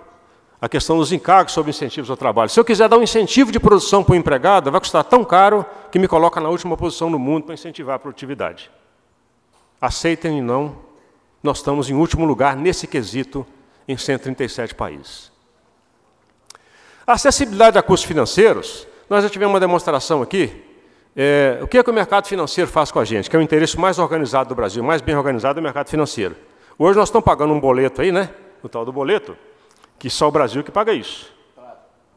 a questão dos encargos sobre incentivos ao trabalho. Se eu quiser dar um incentivo de produção para o empregado, vai custar tão caro que me coloca na última posição no mundo para incentivar a produtividade. Aceitem ou não, nós estamos em último lugar nesse quesito em 137 países. Acessibilidade a custos financeiros, nós já tivemos uma demonstração aqui. É, o que, é que o mercado financeiro faz com a gente? Que é o interesse mais organizado do Brasil, mais bem organizado é o mercado financeiro. Hoje nós estamos pagando um boleto aí, né? O tal do boleto, que só o Brasil que paga isso.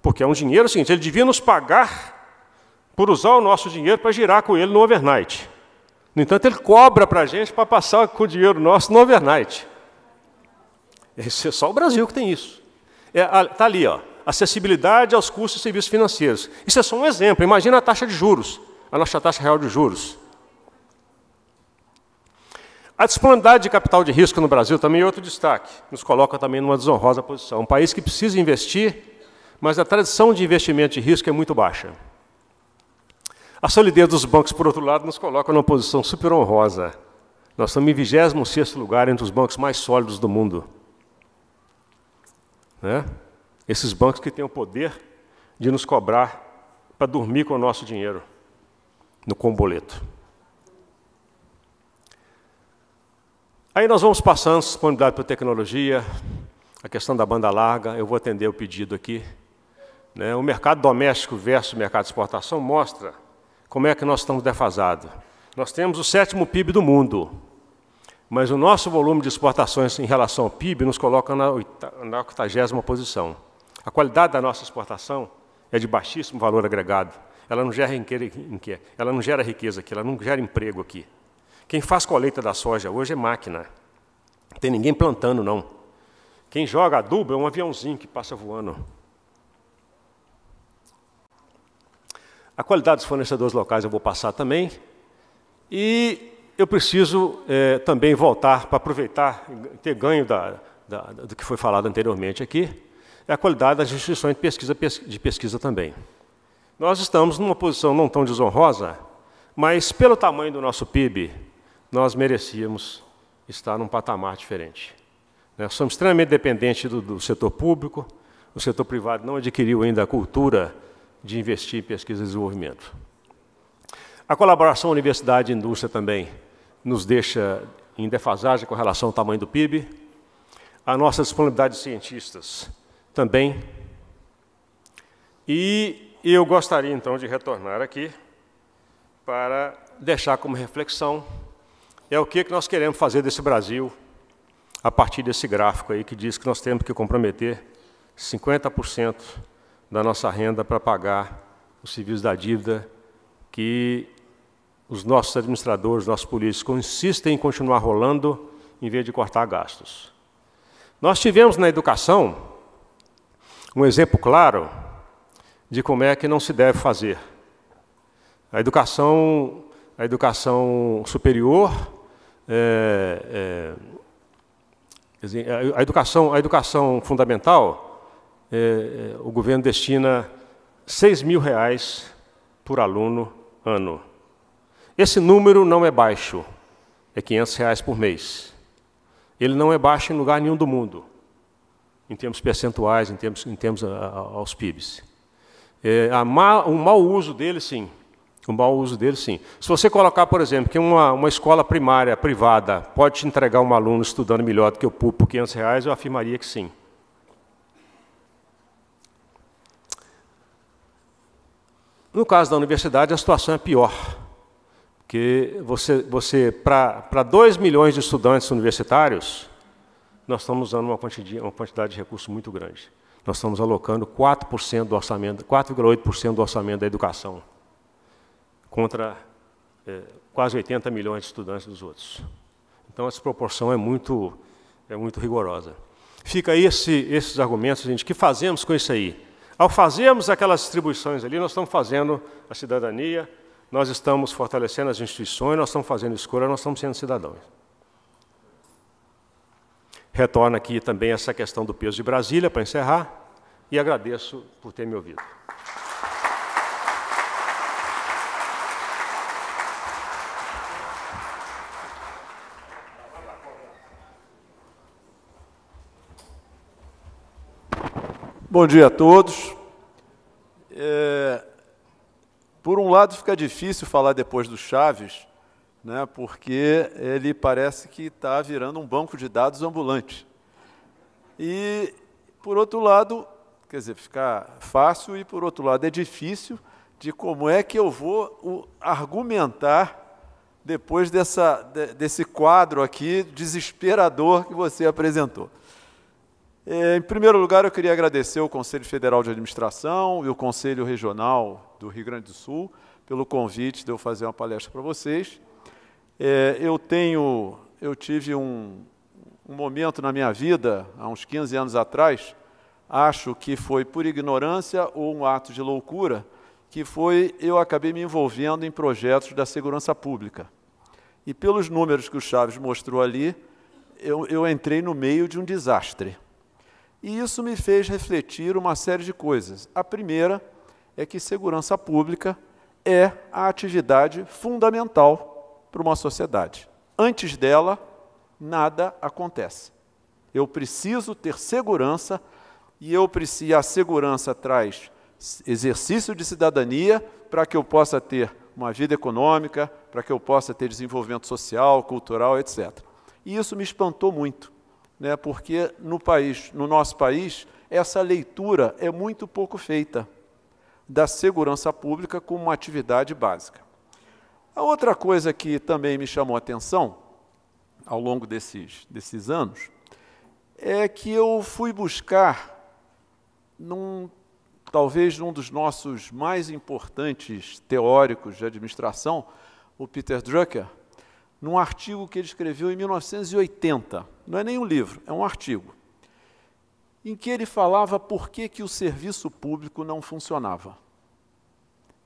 Porque é um dinheiro, é o seguinte, ele devia nos pagar por usar o nosso dinheiro para girar com ele no overnight. No entanto, ele cobra para a gente para passar com o dinheiro nosso no overnight. Esse é só o Brasil que tem isso. Está é, tá ali, ó, acessibilidade aos custos e serviços financeiros. Isso é só um exemplo. Imagina a taxa de juros, a nossa taxa real de juros. A disponibilidade de capital de risco no Brasil também é outro destaque. Nos coloca também numa desonrosa posição. Um país que precisa investir, mas a tradição de investimento de risco é muito baixa. A solidez dos bancos, por outro lado, nos coloca numa posição super honrosa. Nós estamos em 26 lugar entre os bancos mais sólidos do mundo. Né? Esses bancos que têm o poder de nos cobrar para dormir com o nosso dinheiro, no comboleto. Aí nós vamos passando disponibilidade para tecnologia, a questão da banda larga, eu vou atender o pedido aqui. Né? O mercado doméstico versus o mercado de exportação mostra como é que nós estamos defasados? Nós temos o sétimo PIB do mundo, mas o nosso volume de exportações em relação ao PIB nos coloca na, oitagésima 80 posição. A qualidade da nossa exportação é de baixíssimo valor agregado. Ela não gera riqueza, ela não gera riqueza aqui, ela não gera emprego aqui. Quem faz colheita da soja hoje é máquina. Não tem ninguém plantando, não. Quem joga adubo é um aviãozinho que passa voando. A qualidade dos fornecedores locais eu vou passar também. E eu preciso é, também voltar para aproveitar, ter ganho da, da, do que foi falado anteriormente aqui, é a qualidade das instituições de pesquisa, de pesquisa também. Nós estamos numa posição não tão desonrosa, mas pelo tamanho do nosso PIB, nós merecíamos estar num patamar diferente. Nós somos extremamente dependentes do, do setor público, o setor privado não adquiriu ainda a cultura de investir em pesquisa e desenvolvimento. A colaboração universidade e indústria também nos deixa em defasagem com relação ao tamanho do PIB. A nossa disponibilidade de cientistas também. E eu gostaria, então, de retornar aqui para deixar como reflexão é o que é nós queremos fazer desse Brasil a partir desse gráfico aí que diz que nós temos que comprometer 50% da nossa renda para pagar os civis da dívida que os nossos administradores, nossos políticos insistem em continuar rolando em vez de cortar gastos. Nós tivemos na educação um exemplo claro de como é que não se deve fazer. A educação, a educação superior, é, é, a educação, a educação fundamental é, é, o governo destina 6 mil reais por aluno ano. Esse número não é baixo, é 500 reais por mês. Ele não é baixo em lugar nenhum do mundo, em termos percentuais, em termos, em termos a, a, aos PIBs. É, má, um mau uso dele, sim. Um mau uso dele, sim. Se você colocar, por exemplo, que uma, uma escola primária privada pode te entregar um aluno estudando melhor do que o público por 500 reais, eu afirmaria que sim. No caso da universidade, a situação é pior, porque você, você para 2 milhões de estudantes universitários, nós estamos usando uma quantidade, uma quantidade de recursos muito grande. Nós estamos alocando 4% do orçamento, 4,8% do orçamento da educação, contra é, quase 80 milhões de estudantes dos outros. Então, essa proporção é muito, é muito rigorosa. Fica aí esse, esses argumentos, gente. O que fazemos com isso aí? Ao fazermos aquelas distribuições ali, nós estamos fazendo a cidadania, nós estamos fortalecendo as instituições, nós estamos fazendo escolha, nós estamos sendo cidadãos. Retorna aqui também essa questão do peso de Brasília, para encerrar, e agradeço por ter me ouvido. Bom dia a todos. É, por um lado, fica difícil falar depois do Chaves, né, porque ele parece que está virando um banco de dados ambulante. E, por outro lado, quer dizer, ficar fácil, e por outro lado, é difícil de como é que eu vou argumentar depois dessa, desse quadro aqui desesperador que você apresentou. É, em primeiro lugar, eu queria agradecer o Conselho Federal de Administração e o Conselho Regional do Rio Grande do Sul pelo convite de eu fazer uma palestra para vocês. É, eu tenho, eu tive um, um momento na minha vida, há uns 15 anos atrás, acho que foi por ignorância ou um ato de loucura, que foi eu acabei me envolvendo em projetos da segurança pública. E pelos números que o Chaves mostrou ali, eu, eu entrei no meio de um desastre. E isso me fez refletir uma série de coisas. A primeira é que segurança pública é a atividade fundamental para uma sociedade. Antes dela, nada acontece. Eu preciso ter segurança e eu preciso, a segurança traz exercício de cidadania para que eu possa ter uma vida econômica, para que eu possa ter desenvolvimento social, cultural, etc. E isso me espantou muito né, porque no, país, no nosso país essa leitura é muito pouco feita da segurança pública como uma atividade básica. A outra coisa que também me chamou a atenção ao longo desses, desses anos é que eu fui buscar, num, talvez num dos nossos mais importantes teóricos de administração, o Peter Drucker, num artigo que ele escreveu em 1980. Não é nenhum livro, é um artigo. Em que ele falava por que, que o serviço público não funcionava.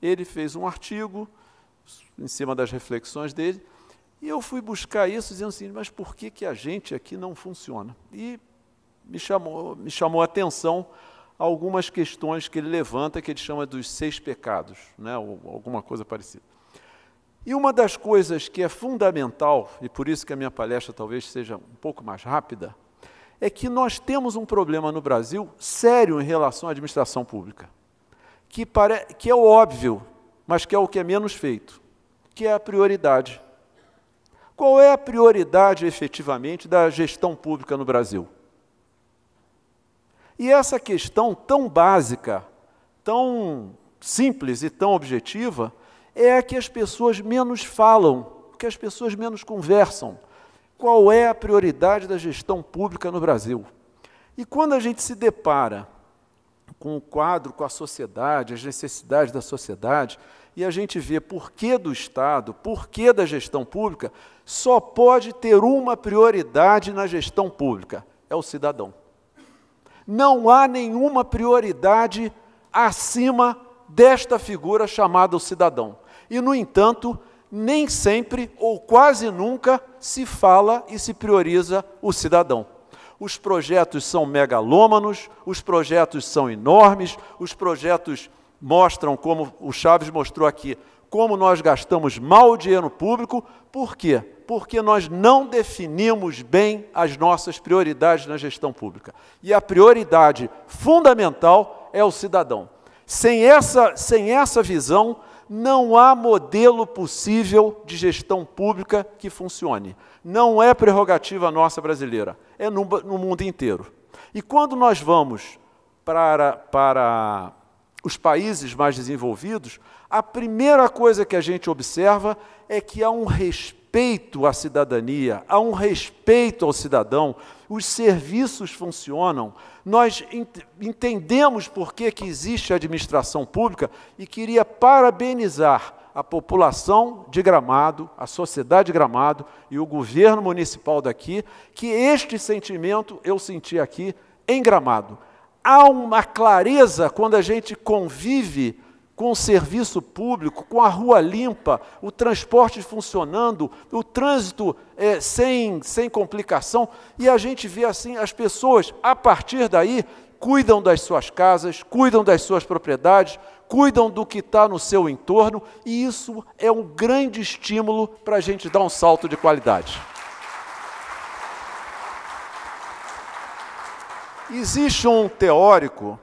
Ele fez um artigo em cima das reflexões dele, e eu fui buscar isso dizendo assim, mas por que, que a gente aqui não funciona? E me chamou, me chamou a atenção algumas questões que ele levanta, que ele chama dos seis pecados, né, ou alguma coisa parecida. E uma das coisas que é fundamental, e por isso que a minha palestra talvez seja um pouco mais rápida, é que nós temos um problema no Brasil sério em relação à administração pública, que, pare... que é óbvio, mas que é o que é menos feito, que é a prioridade. Qual é a prioridade efetivamente da gestão pública no Brasil? E essa questão tão básica, tão simples e tão objetiva, é a que as pessoas menos falam, que as pessoas menos conversam. Qual é a prioridade da gestão pública no Brasil? E quando a gente se depara com o quadro, com a sociedade, as necessidades da sociedade, e a gente vê por que do Estado, por que da gestão pública, só pode ter uma prioridade na gestão pública: é o cidadão. Não há nenhuma prioridade acima desta figura chamada o cidadão e, no entanto, nem sempre ou quase nunca se fala e se prioriza o cidadão. Os projetos são megalômanos, os projetos são enormes, os projetos mostram, como o Chaves mostrou aqui, como nós gastamos mal o dinheiro público. Por quê? Porque nós não definimos bem as nossas prioridades na gestão pública. E a prioridade fundamental é o cidadão. Sem essa, sem essa visão, não há modelo possível de gestão pública que funcione. Não é prerrogativa nossa brasileira, é no, no mundo inteiro. E quando nós vamos para, para os países mais desenvolvidos, a primeira coisa que a gente observa é que há um respeito respeito à cidadania, há um respeito ao cidadão, os serviços funcionam, nós ent entendemos por que, que existe a administração pública e queria parabenizar a população de Gramado, a sociedade de Gramado e o governo municipal daqui, que este sentimento eu senti aqui em Gramado. Há uma clareza quando a gente convive com o serviço público, com a rua limpa, o transporte funcionando, o trânsito é, sem, sem complicação, e a gente vê assim as pessoas, a partir daí, cuidam das suas casas, cuidam das suas propriedades, cuidam do que está no seu entorno, e isso é um grande estímulo para a gente dar um salto de qualidade. Existe um teórico,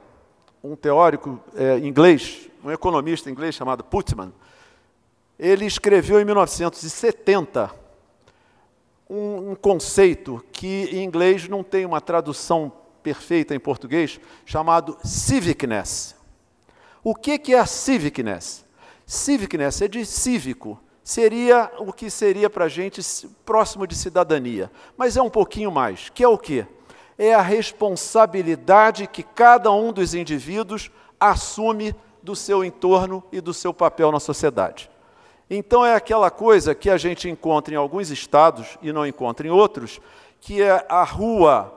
um teórico é, inglês, um economista inglês chamado Putman, ele escreveu em 1970 um, um conceito que em inglês não tem uma tradução perfeita em português, chamado civicness. O que, que é a civicness? Civicness é de cívico, seria o que seria para a gente próximo de cidadania, mas é um pouquinho mais, que é o quê? É a responsabilidade que cada um dos indivíduos assume do seu entorno e do seu papel na sociedade. Então, é aquela coisa que a gente encontra em alguns estados e não encontra em outros, que é a rua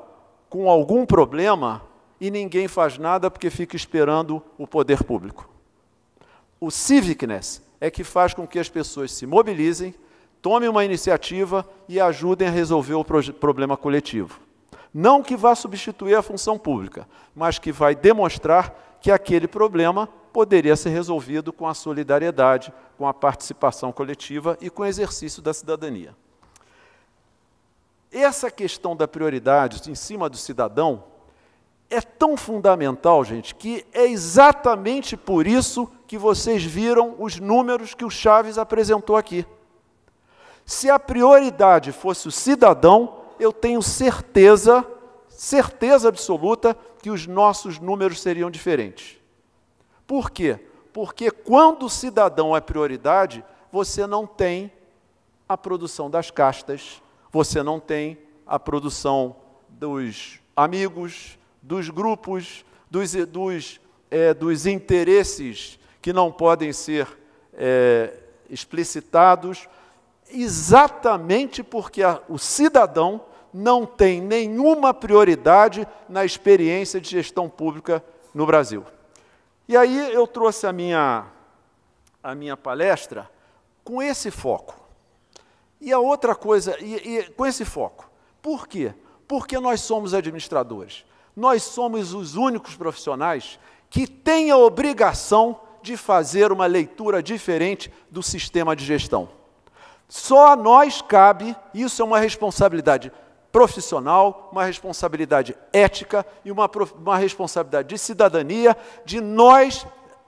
com algum problema e ninguém faz nada porque fica esperando o poder público. O civicness é que faz com que as pessoas se mobilizem, tomem uma iniciativa e ajudem a resolver o problema coletivo. Não que vá substituir a função pública, mas que vai demonstrar que aquele problema poderia ser resolvido com a solidariedade, com a participação coletiva e com o exercício da cidadania. Essa questão da prioridade em cima do cidadão é tão fundamental, gente, que é exatamente por isso que vocês viram os números que o Chaves apresentou aqui. Se a prioridade fosse o cidadão, eu tenho certeza, certeza absoluta, que os nossos números seriam diferentes. Por quê? Porque quando o cidadão é prioridade, você não tem a produção das castas, você não tem a produção dos amigos, dos grupos, dos, dos, é, dos interesses que não podem ser é, explicitados, exatamente porque a, o cidadão não tem nenhuma prioridade na experiência de gestão pública no Brasil. E aí eu trouxe a minha, a minha palestra com esse foco. E a outra coisa, e, e, com esse foco. Por quê? Porque nós somos administradores. Nós somos os únicos profissionais que têm a obrigação de fazer uma leitura diferente do sistema de gestão. Só a nós cabe, isso é uma responsabilidade profissional, uma responsabilidade ética e uma, uma responsabilidade de cidadania de nós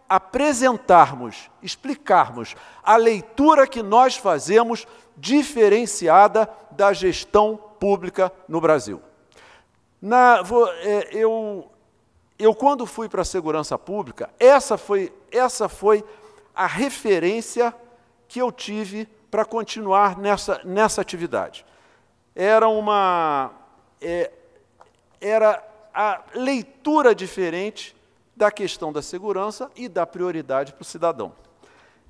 apresentarmos, explicarmos a leitura que nós fazemos diferenciada da gestão pública no Brasil. Na, vou, é, eu, eu, quando fui para a segurança pública, essa foi, essa foi a referência que eu tive para continuar nessa, nessa atividade era uma. É, era a leitura diferente da questão da segurança e da prioridade para o cidadão.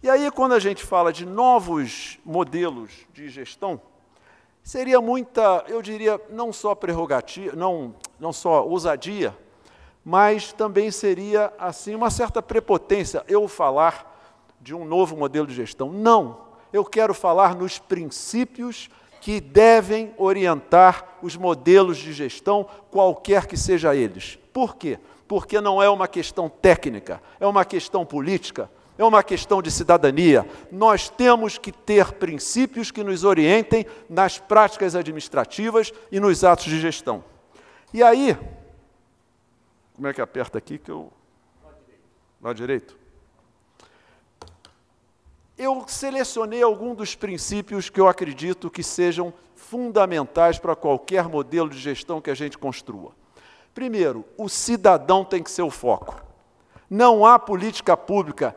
E aí, quando a gente fala de novos modelos de gestão, seria muita, eu diria, não só prerrogativa, não, não só ousadia, mas também seria assim uma certa prepotência eu falar de um novo modelo de gestão. Não, eu quero falar nos princípios que devem orientar os modelos de gestão, qualquer que seja eles. Por quê? Porque não é uma questão técnica, é uma questão política, é uma questão de cidadania. Nós temos que ter princípios que nos orientem nas práticas administrativas e nos atos de gestão. E aí, como é que aperta aqui que eu. Lá direito eu selecionei alguns dos princípios que eu acredito que sejam fundamentais para qualquer modelo de gestão que a gente construa. Primeiro, o cidadão tem que ser o foco. Não há política pública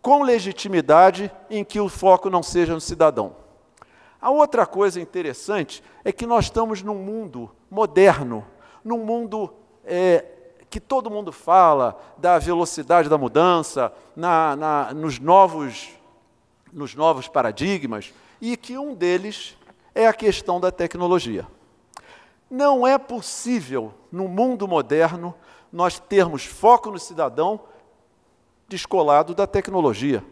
com legitimidade em que o foco não seja no cidadão. A outra coisa interessante é que nós estamos num mundo moderno, num mundo é, que todo mundo fala da velocidade da mudança, na, na, nos novos nos novos paradigmas, e que um deles é a questão da tecnologia. Não é possível, no mundo moderno, nós termos foco no cidadão descolado da tecnologia.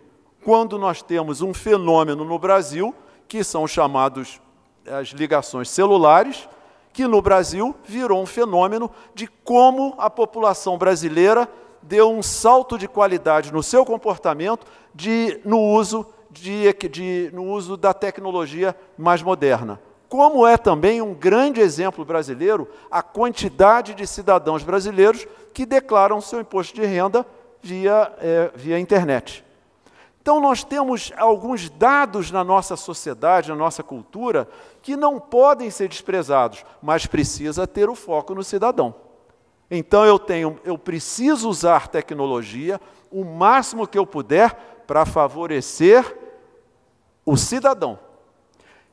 Quando nós temos um fenômeno no Brasil, que são chamados as ligações celulares, que no Brasil virou um fenômeno de como a população brasileira deu um salto de qualidade no seu comportamento de, no uso de, no uso da tecnologia mais moderna. Como é também um grande exemplo brasileiro a quantidade de cidadãos brasileiros que declaram seu imposto de renda via, é, via internet. Então, nós temos alguns dados na nossa sociedade, na nossa cultura, que não podem ser desprezados, mas precisa ter o foco no cidadão. Então, eu, tenho, eu preciso usar tecnologia o máximo que eu puder para favorecer o cidadão.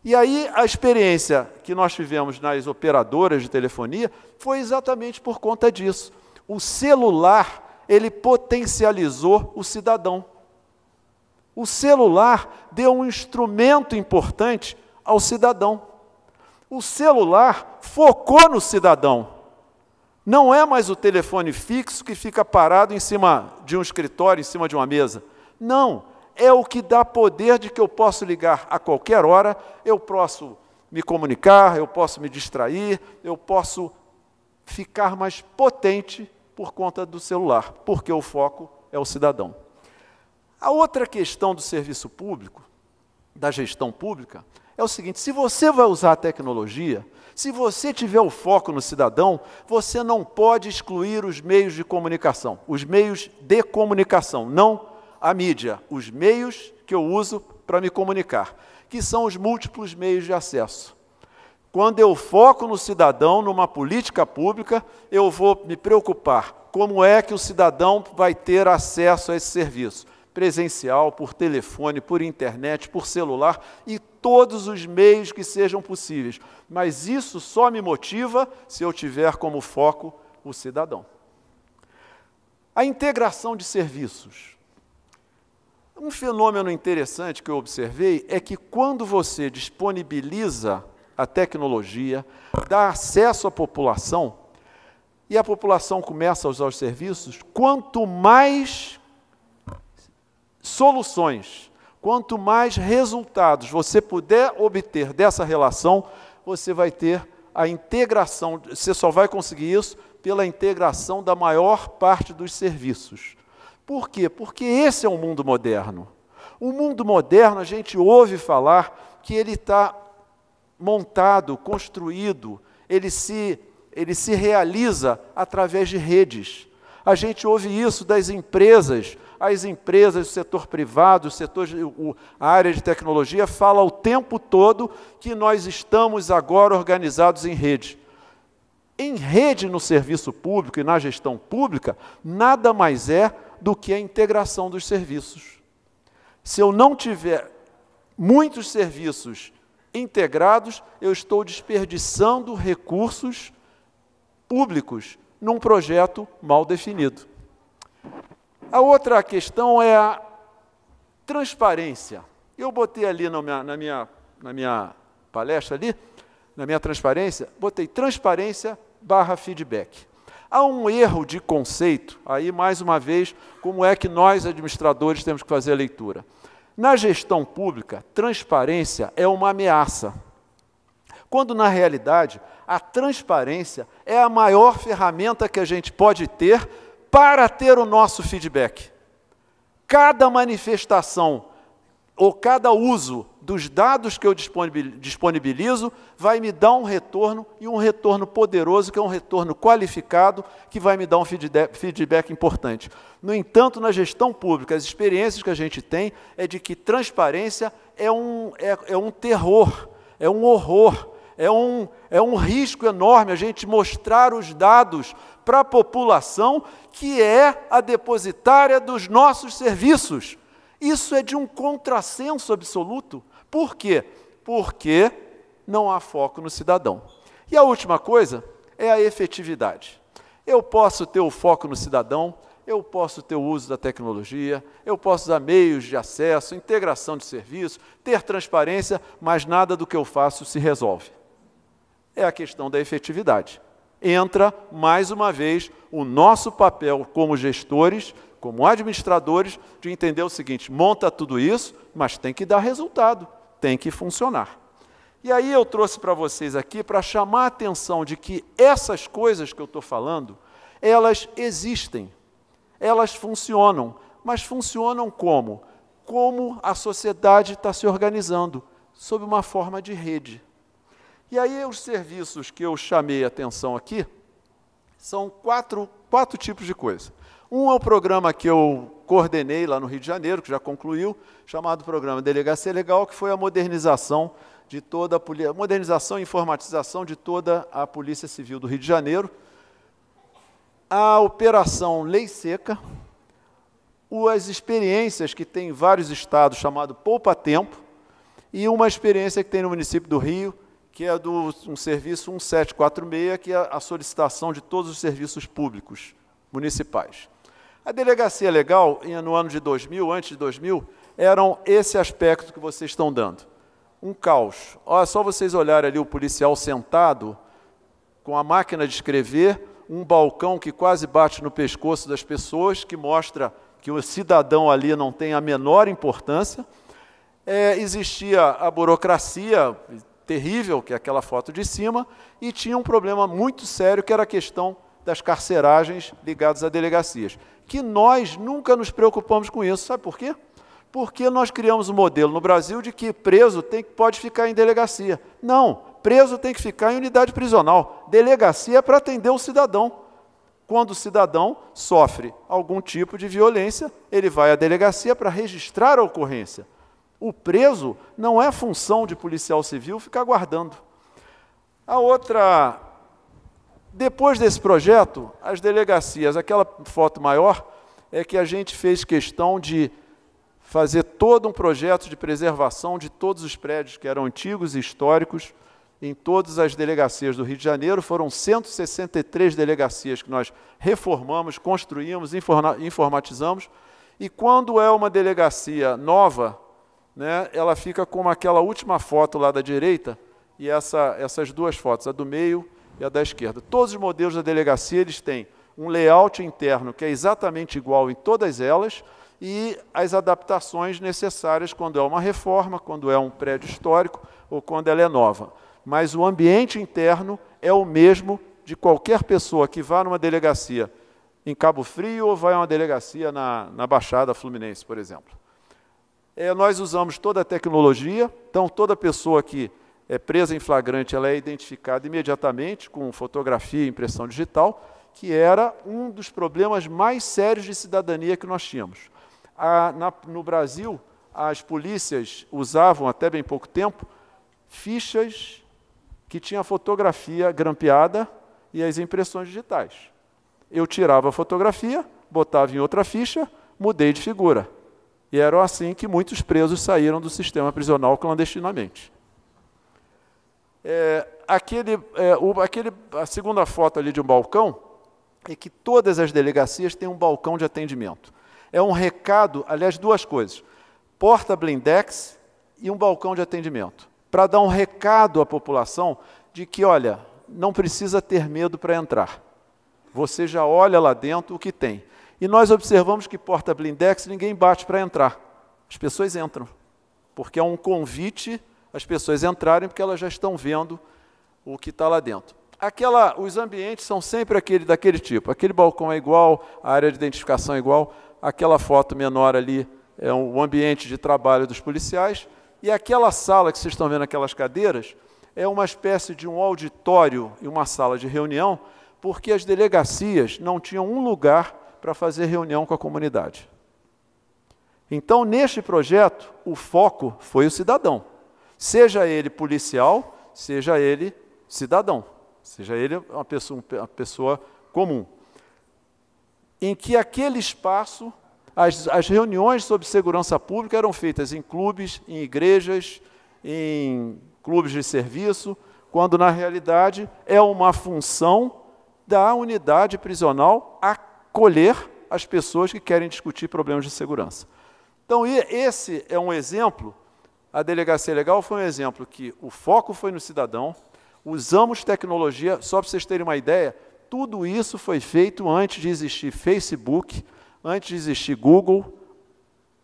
E aí a experiência que nós tivemos nas operadoras de telefonia foi exatamente por conta disso. O celular, ele potencializou o cidadão. O celular deu um instrumento importante ao cidadão. O celular focou no cidadão. Não é mais o telefone fixo que fica parado em cima de um escritório, em cima de uma mesa. Não, é o que dá poder de que eu posso ligar a qualquer hora, eu posso me comunicar, eu posso me distrair, eu posso ficar mais potente por conta do celular, porque o foco é o cidadão. A outra questão do serviço público, da gestão pública, é o seguinte: se você vai usar a tecnologia, se você tiver o foco no cidadão, você não pode excluir os meios de comunicação, os meios de comunicação, não a mídia, os meios que eu uso para me comunicar, que são os múltiplos meios de acesso. Quando eu foco no cidadão, numa política pública, eu vou me preocupar como é que o cidadão vai ter acesso a esse serviço, presencial, por telefone, por internet, por celular e todos os meios que sejam possíveis. Mas isso só me motiva se eu tiver como foco o cidadão. A integração de serviços. Um fenômeno interessante que eu observei é que quando você disponibiliza a tecnologia, dá acesso à população, e a população começa a usar os serviços, quanto mais soluções, quanto mais resultados você puder obter dessa relação, você vai ter a integração, você só vai conseguir isso pela integração da maior parte dos serviços. Por quê? Porque esse é o mundo moderno. O mundo moderno, a gente ouve falar que ele está montado, construído, ele se, ele se realiza através de redes. A gente ouve isso das empresas, as empresas, o setor privado, o setor, o, a área de tecnologia fala o tempo todo que nós estamos agora organizados em rede. Em rede no serviço público e na gestão pública, nada mais é do que a integração dos serviços. Se eu não tiver muitos serviços integrados, eu estou desperdiçando recursos públicos num projeto mal definido. A outra questão é a transparência. Eu botei ali na minha, na minha, na minha palestra ali, na minha transparência, botei transparência barra feedback. Há um erro de conceito, aí mais uma vez, como é que nós administradores temos que fazer a leitura. Na gestão pública, transparência é uma ameaça, quando na realidade a transparência é a maior ferramenta que a gente pode ter para ter o nosso feedback. Cada manifestação ou cada uso dos dados que eu disponibilizo vai me dar um retorno e um retorno poderoso, que é um retorno qualificado, que vai me dar um feedback importante. No entanto, na gestão pública, as experiências que a gente tem é de que transparência é um, é, é um terror, é um horror, é um, é um risco enorme a gente mostrar os dados para a população que é a depositária dos nossos serviços isso é de um contrassenso absoluto. Por quê? Porque não há foco no cidadão. E a última coisa é a efetividade. Eu posso ter o foco no cidadão, eu posso ter o uso da tecnologia, eu posso usar meios de acesso, integração de serviços, ter transparência, mas nada do que eu faço se resolve. É a questão da efetividade. Entra, mais uma vez, o nosso papel como gestores como administradores, de entender o seguinte: monta tudo isso, mas tem que dar resultado, tem que funcionar. E aí eu trouxe para vocês aqui para chamar a atenção de que essas coisas que eu estou falando, elas existem, elas funcionam, mas funcionam como? Como a sociedade está se organizando, sob uma forma de rede. E aí os serviços que eu chamei a atenção aqui são quatro, quatro tipos de coisas um é o programa que eu coordenei lá no Rio de Janeiro, que já concluiu, chamado Programa Delegacia Legal, que foi a modernização de toda a polícia, modernização e informatização de toda a Polícia Civil do Rio de Janeiro, a operação Lei Seca, as experiências que tem em vários estados chamado Poupa Tempo e uma experiência que tem no município do Rio, que é do um serviço 1746, que é a solicitação de todos os serviços públicos municipais. A delegacia legal, no ano de 2000, antes de 2000, eram esse aspecto que vocês estão dando. Um caos. Olha, só vocês olharem ali o policial sentado, com a máquina de escrever, um balcão que quase bate no pescoço das pessoas, que mostra que o cidadão ali não tem a menor importância. É, existia a burocracia terrível, que é aquela foto de cima, e tinha um problema muito sério, que era a questão das carceragens ligadas a delegacias que nós nunca nos preocupamos com isso. Sabe por quê? Porque nós criamos um modelo no Brasil de que preso tem, pode ficar em delegacia. Não, preso tem que ficar em unidade prisional. Delegacia é para atender o cidadão. Quando o cidadão sofre algum tipo de violência, ele vai à delegacia para registrar a ocorrência. O preso não é função de policial civil ficar guardando. A outra depois desse projeto, as delegacias, aquela foto maior, é que a gente fez questão de fazer todo um projeto de preservação de todos os prédios que eram antigos e históricos em todas as delegacias do Rio de Janeiro. Foram 163 delegacias que nós reformamos, construímos, informatizamos. E quando é uma delegacia nova, né, ela fica como aquela última foto lá da direita e essa, essas duas fotos, a do meio e a da esquerda. Todos os modelos da delegacia eles têm um layout interno que é exatamente igual em todas elas e as adaptações necessárias quando é uma reforma, quando é um prédio histórico ou quando ela é nova. Mas o ambiente interno é o mesmo de qualquer pessoa que vá numa delegacia em Cabo Frio ou vai a uma delegacia na, na Baixada Fluminense, por exemplo. É, nós usamos toda a tecnologia, então toda pessoa que é presa em flagrante, ela é identificada imediatamente com fotografia e impressão digital, que era um dos problemas mais sérios de cidadania que nós tínhamos. A, na, no Brasil, as polícias usavam, até bem pouco tempo, fichas que tinham fotografia grampeada e as impressões digitais. Eu tirava a fotografia, botava em outra ficha, mudei de figura. E era assim que muitos presos saíram do sistema prisional clandestinamente. É, aquele, é, o, aquele, a segunda foto ali de um balcão é que todas as delegacias têm um balcão de atendimento. É um recado, aliás, duas coisas: porta blindex e um balcão de atendimento, para dar um recado à população de que, olha, não precisa ter medo para entrar. Você já olha lá dentro o que tem. E nós observamos que porta blindex ninguém bate para entrar. As pessoas entram, porque é um convite as pessoas entrarem, porque elas já estão vendo o que está lá dentro. Aquela, os ambientes são sempre aquele, daquele tipo. Aquele balcão é igual, a área de identificação é igual, aquela foto menor ali é um, o ambiente de trabalho dos policiais, e aquela sala que vocês estão vendo, aquelas cadeiras, é uma espécie de um auditório e uma sala de reunião, porque as delegacias não tinham um lugar para fazer reunião com a comunidade. Então, neste projeto, o foco foi o cidadão. Seja ele policial, seja ele cidadão, seja ele uma pessoa, uma pessoa comum. Em que aquele espaço, as, as reuniões sobre segurança pública eram feitas em clubes, em igrejas, em clubes de serviço, quando na realidade é uma função da unidade prisional acolher as pessoas que querem discutir problemas de segurança. Então, esse é um exemplo a delegacia legal foi um exemplo que o foco foi no cidadão, usamos tecnologia, só para vocês terem uma ideia, tudo isso foi feito antes de existir Facebook, antes de existir Google,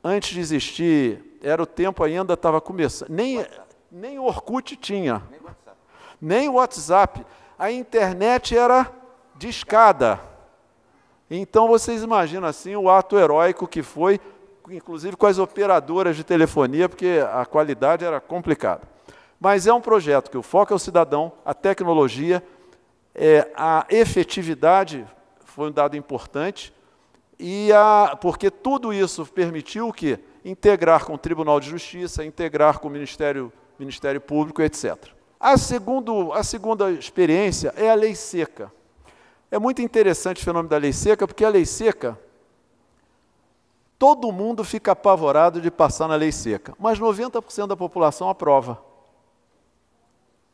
antes de existir, era o tempo ainda, estava começando, nem, nem o Orkut tinha, nem o WhatsApp, a internet era discada. Então vocês imaginam assim o ato heróico que foi inclusive com as operadoras de telefonia, porque a qualidade era complicada. Mas é um projeto que o foco é o cidadão, a tecnologia, é, a efetividade foi um dado importante, e a, porque tudo isso permitiu que integrar com o Tribunal de Justiça, integrar com o Ministério, Ministério Público, etc. A, segundo, a segunda experiência é a lei seca. É muito interessante o fenômeno da lei seca, porque a lei seca Todo mundo fica apavorado de passar na lei seca, mas 90% da população aprova.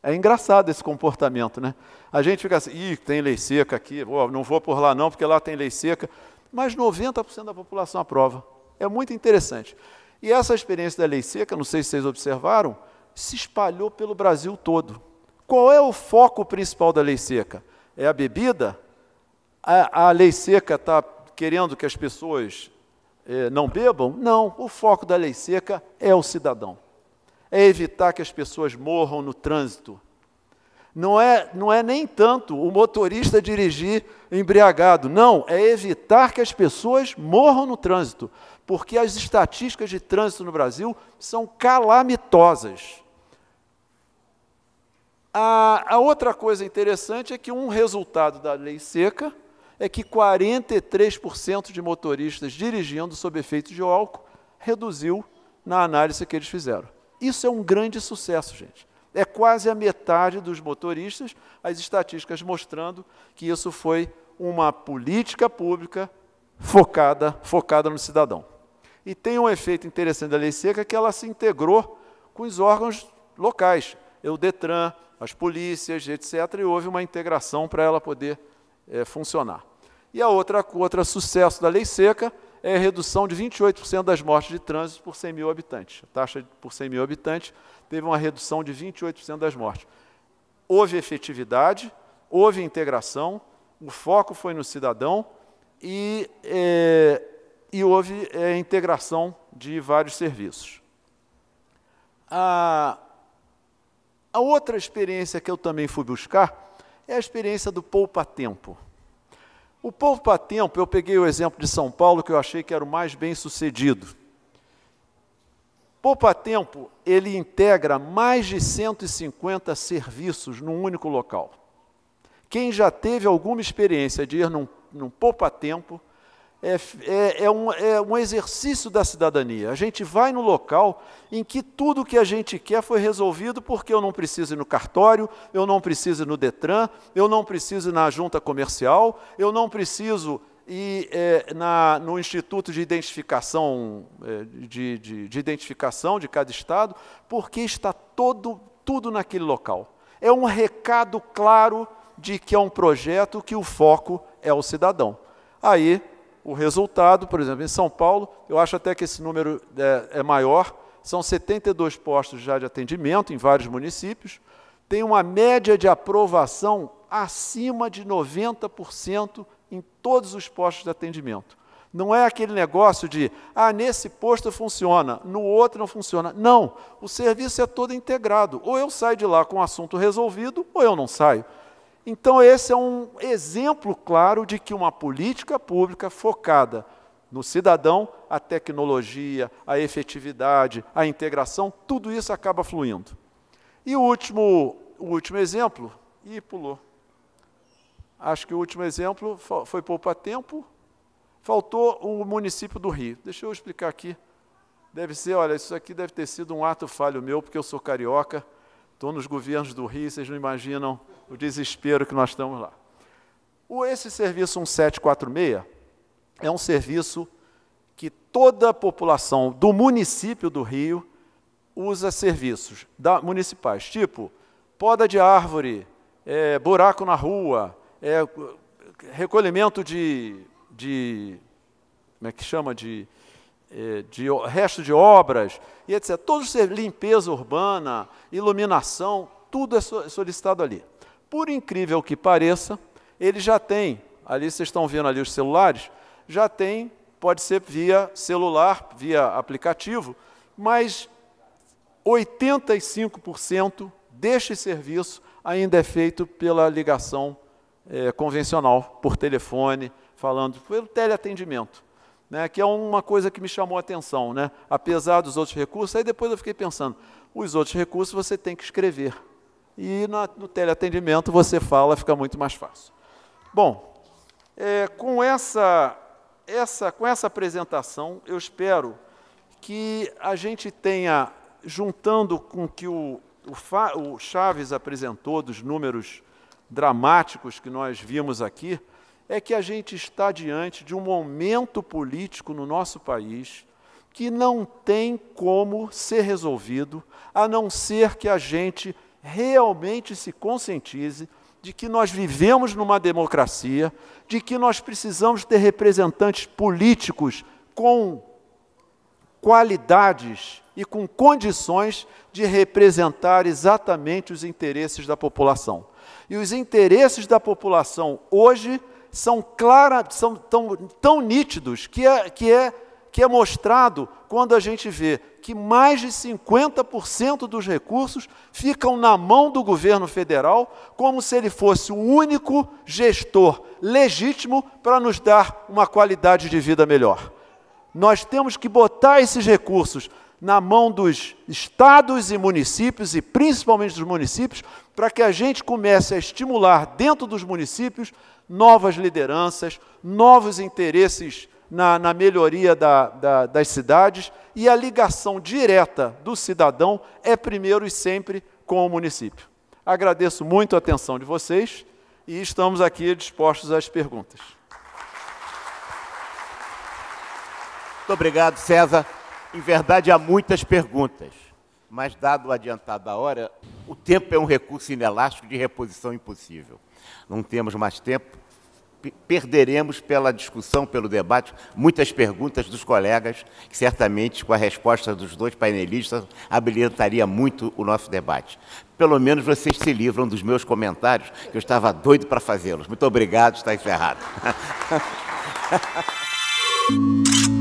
É engraçado esse comportamento, né? A gente fica assim, ih, tem lei seca aqui, não vou por lá não, porque lá tem lei seca. Mas 90% da população aprova. É muito interessante. E essa experiência da lei seca, não sei se vocês observaram, se espalhou pelo Brasil todo. Qual é o foco principal da lei seca? É a bebida? A, a lei seca está querendo que as pessoas eh, não bebam? Não, o foco da lei seca é o cidadão. É evitar que as pessoas morram no trânsito. Não é, não é nem tanto o motorista dirigir embriagado, não, é evitar que as pessoas morram no trânsito, porque as estatísticas de trânsito no Brasil são calamitosas. A, a outra coisa interessante é que um resultado da lei seca é que 43% de motoristas dirigindo sob efeito de álcool reduziu na análise que eles fizeram. Isso é um grande sucesso, gente. É quase a metade dos motoristas, as estatísticas mostrando que isso foi uma política pública focada, focada no cidadão. E tem um efeito interessante da lei seca que ela se integrou com os órgãos locais, o Detran, as polícias, etc., e houve uma integração para ela poder é, funcionar. E a outra, outra sucesso da lei seca é a redução de 28% das mortes de trânsito por 100 mil habitantes. A taxa por 100 mil habitantes teve uma redução de 28% das mortes. Houve efetividade, houve integração, o foco foi no cidadão e, é, e houve é, integração de vários serviços. A, a outra experiência que eu também fui buscar é a experiência do poupa-tempo. O poupa-tempo, eu peguei o exemplo de São Paulo, que eu achei que era o mais bem sucedido. Poupa-tempo, ele integra mais de 150 serviços num único local. Quem já teve alguma experiência de ir num, num poupa-tempo, é, é, é, um, é um exercício da cidadania. A gente vai no local em que tudo o que a gente quer foi resolvido, porque eu não preciso ir no cartório, eu não preciso ir no Detran, eu não preciso ir na junta comercial, eu não preciso e é, na, no Instituto de Identificação, é, de, de, de, Identificação de cada estado, porque está todo, tudo naquele local. É um recado claro de que é um projeto que o foco é o cidadão. Aí o resultado, por exemplo, em São Paulo, eu acho até que esse número é, é maior, são 72 postos já de atendimento em vários municípios, tem uma média de aprovação acima de 90% em todos os postos de atendimento. Não é aquele negócio de, ah, nesse posto funciona, no outro não funciona. Não, o serviço é todo integrado. Ou eu saio de lá com o assunto resolvido, ou eu não saio. Então, esse é um exemplo claro de que uma política pública focada no cidadão, a tecnologia, a efetividade, a integração, tudo isso acaba fluindo. E o último, o último exemplo, e pulou. Acho que o último exemplo foi poupa tempo. Faltou o município do Rio. Deixa eu explicar aqui. Deve ser, olha, isso aqui deve ter sido um ato falho meu, porque eu sou carioca Estou nos governos do Rio, vocês não imaginam o desespero que nós estamos lá. O, esse serviço 1746 é um serviço que toda a população do município do Rio usa serviços da, municipais, tipo poda de árvore, é, buraco na rua, é, recolhimento de, de. Como é que chama? De eh, de resto de obras e etc. Todos limpeza urbana, iluminação, tudo é solicitado ali. Por incrível que pareça, ele já tem, ali vocês estão vendo ali os celulares, já tem, pode ser via celular, via aplicativo, mas 85% deste serviço ainda é feito pela ligação é, convencional, por telefone, falando, pelo teleatendimento né, que é uma coisa que me chamou a atenção, né? apesar dos outros recursos, aí depois eu fiquei pensando, os outros recursos você tem que escrever, e na, no teleatendimento você fala, fica muito mais fácil. Bom, é, com, essa, essa, com essa apresentação, eu espero que a gente tenha, juntando com que o, o, o Chaves apresentou, dos números dramáticos que nós vimos aqui, é que a gente está diante de um momento político no nosso país que não tem como ser resolvido, a não ser que a gente realmente se conscientize de que nós vivemos numa democracia, de que nós precisamos ter representantes políticos com qualidades e com condições de representar exatamente os interesses da população. E os interesses da população hoje são, clara, são tão, tão nítidos que é, que, é, que é mostrado quando a gente vê que mais de 50% dos recursos ficam na mão do governo federal, como se ele fosse o único gestor legítimo para nos dar uma qualidade de vida melhor. Nós temos que botar esses recursos na mão dos estados e municípios, e principalmente dos municípios, para que a gente comece a estimular dentro dos municípios novas lideranças, novos interesses na, na melhoria da, da, das cidades e a ligação direta do cidadão é primeiro e sempre com o município. Agradeço muito a atenção de vocês e estamos aqui dispostos às perguntas. Muito obrigado, César. Em verdade, há muitas perguntas, mas, dado o adiantado da hora, o tempo é um recurso inelástico de reposição impossível. Não temos mais tempo, perderemos pela discussão, pelo debate, muitas perguntas dos colegas, que certamente com a resposta dos dois painelistas habilitaria muito o nosso debate. Pelo menos vocês se livram dos meus comentários, que eu estava doido para fazê-los. Muito obrigado, está encerrado. <laughs>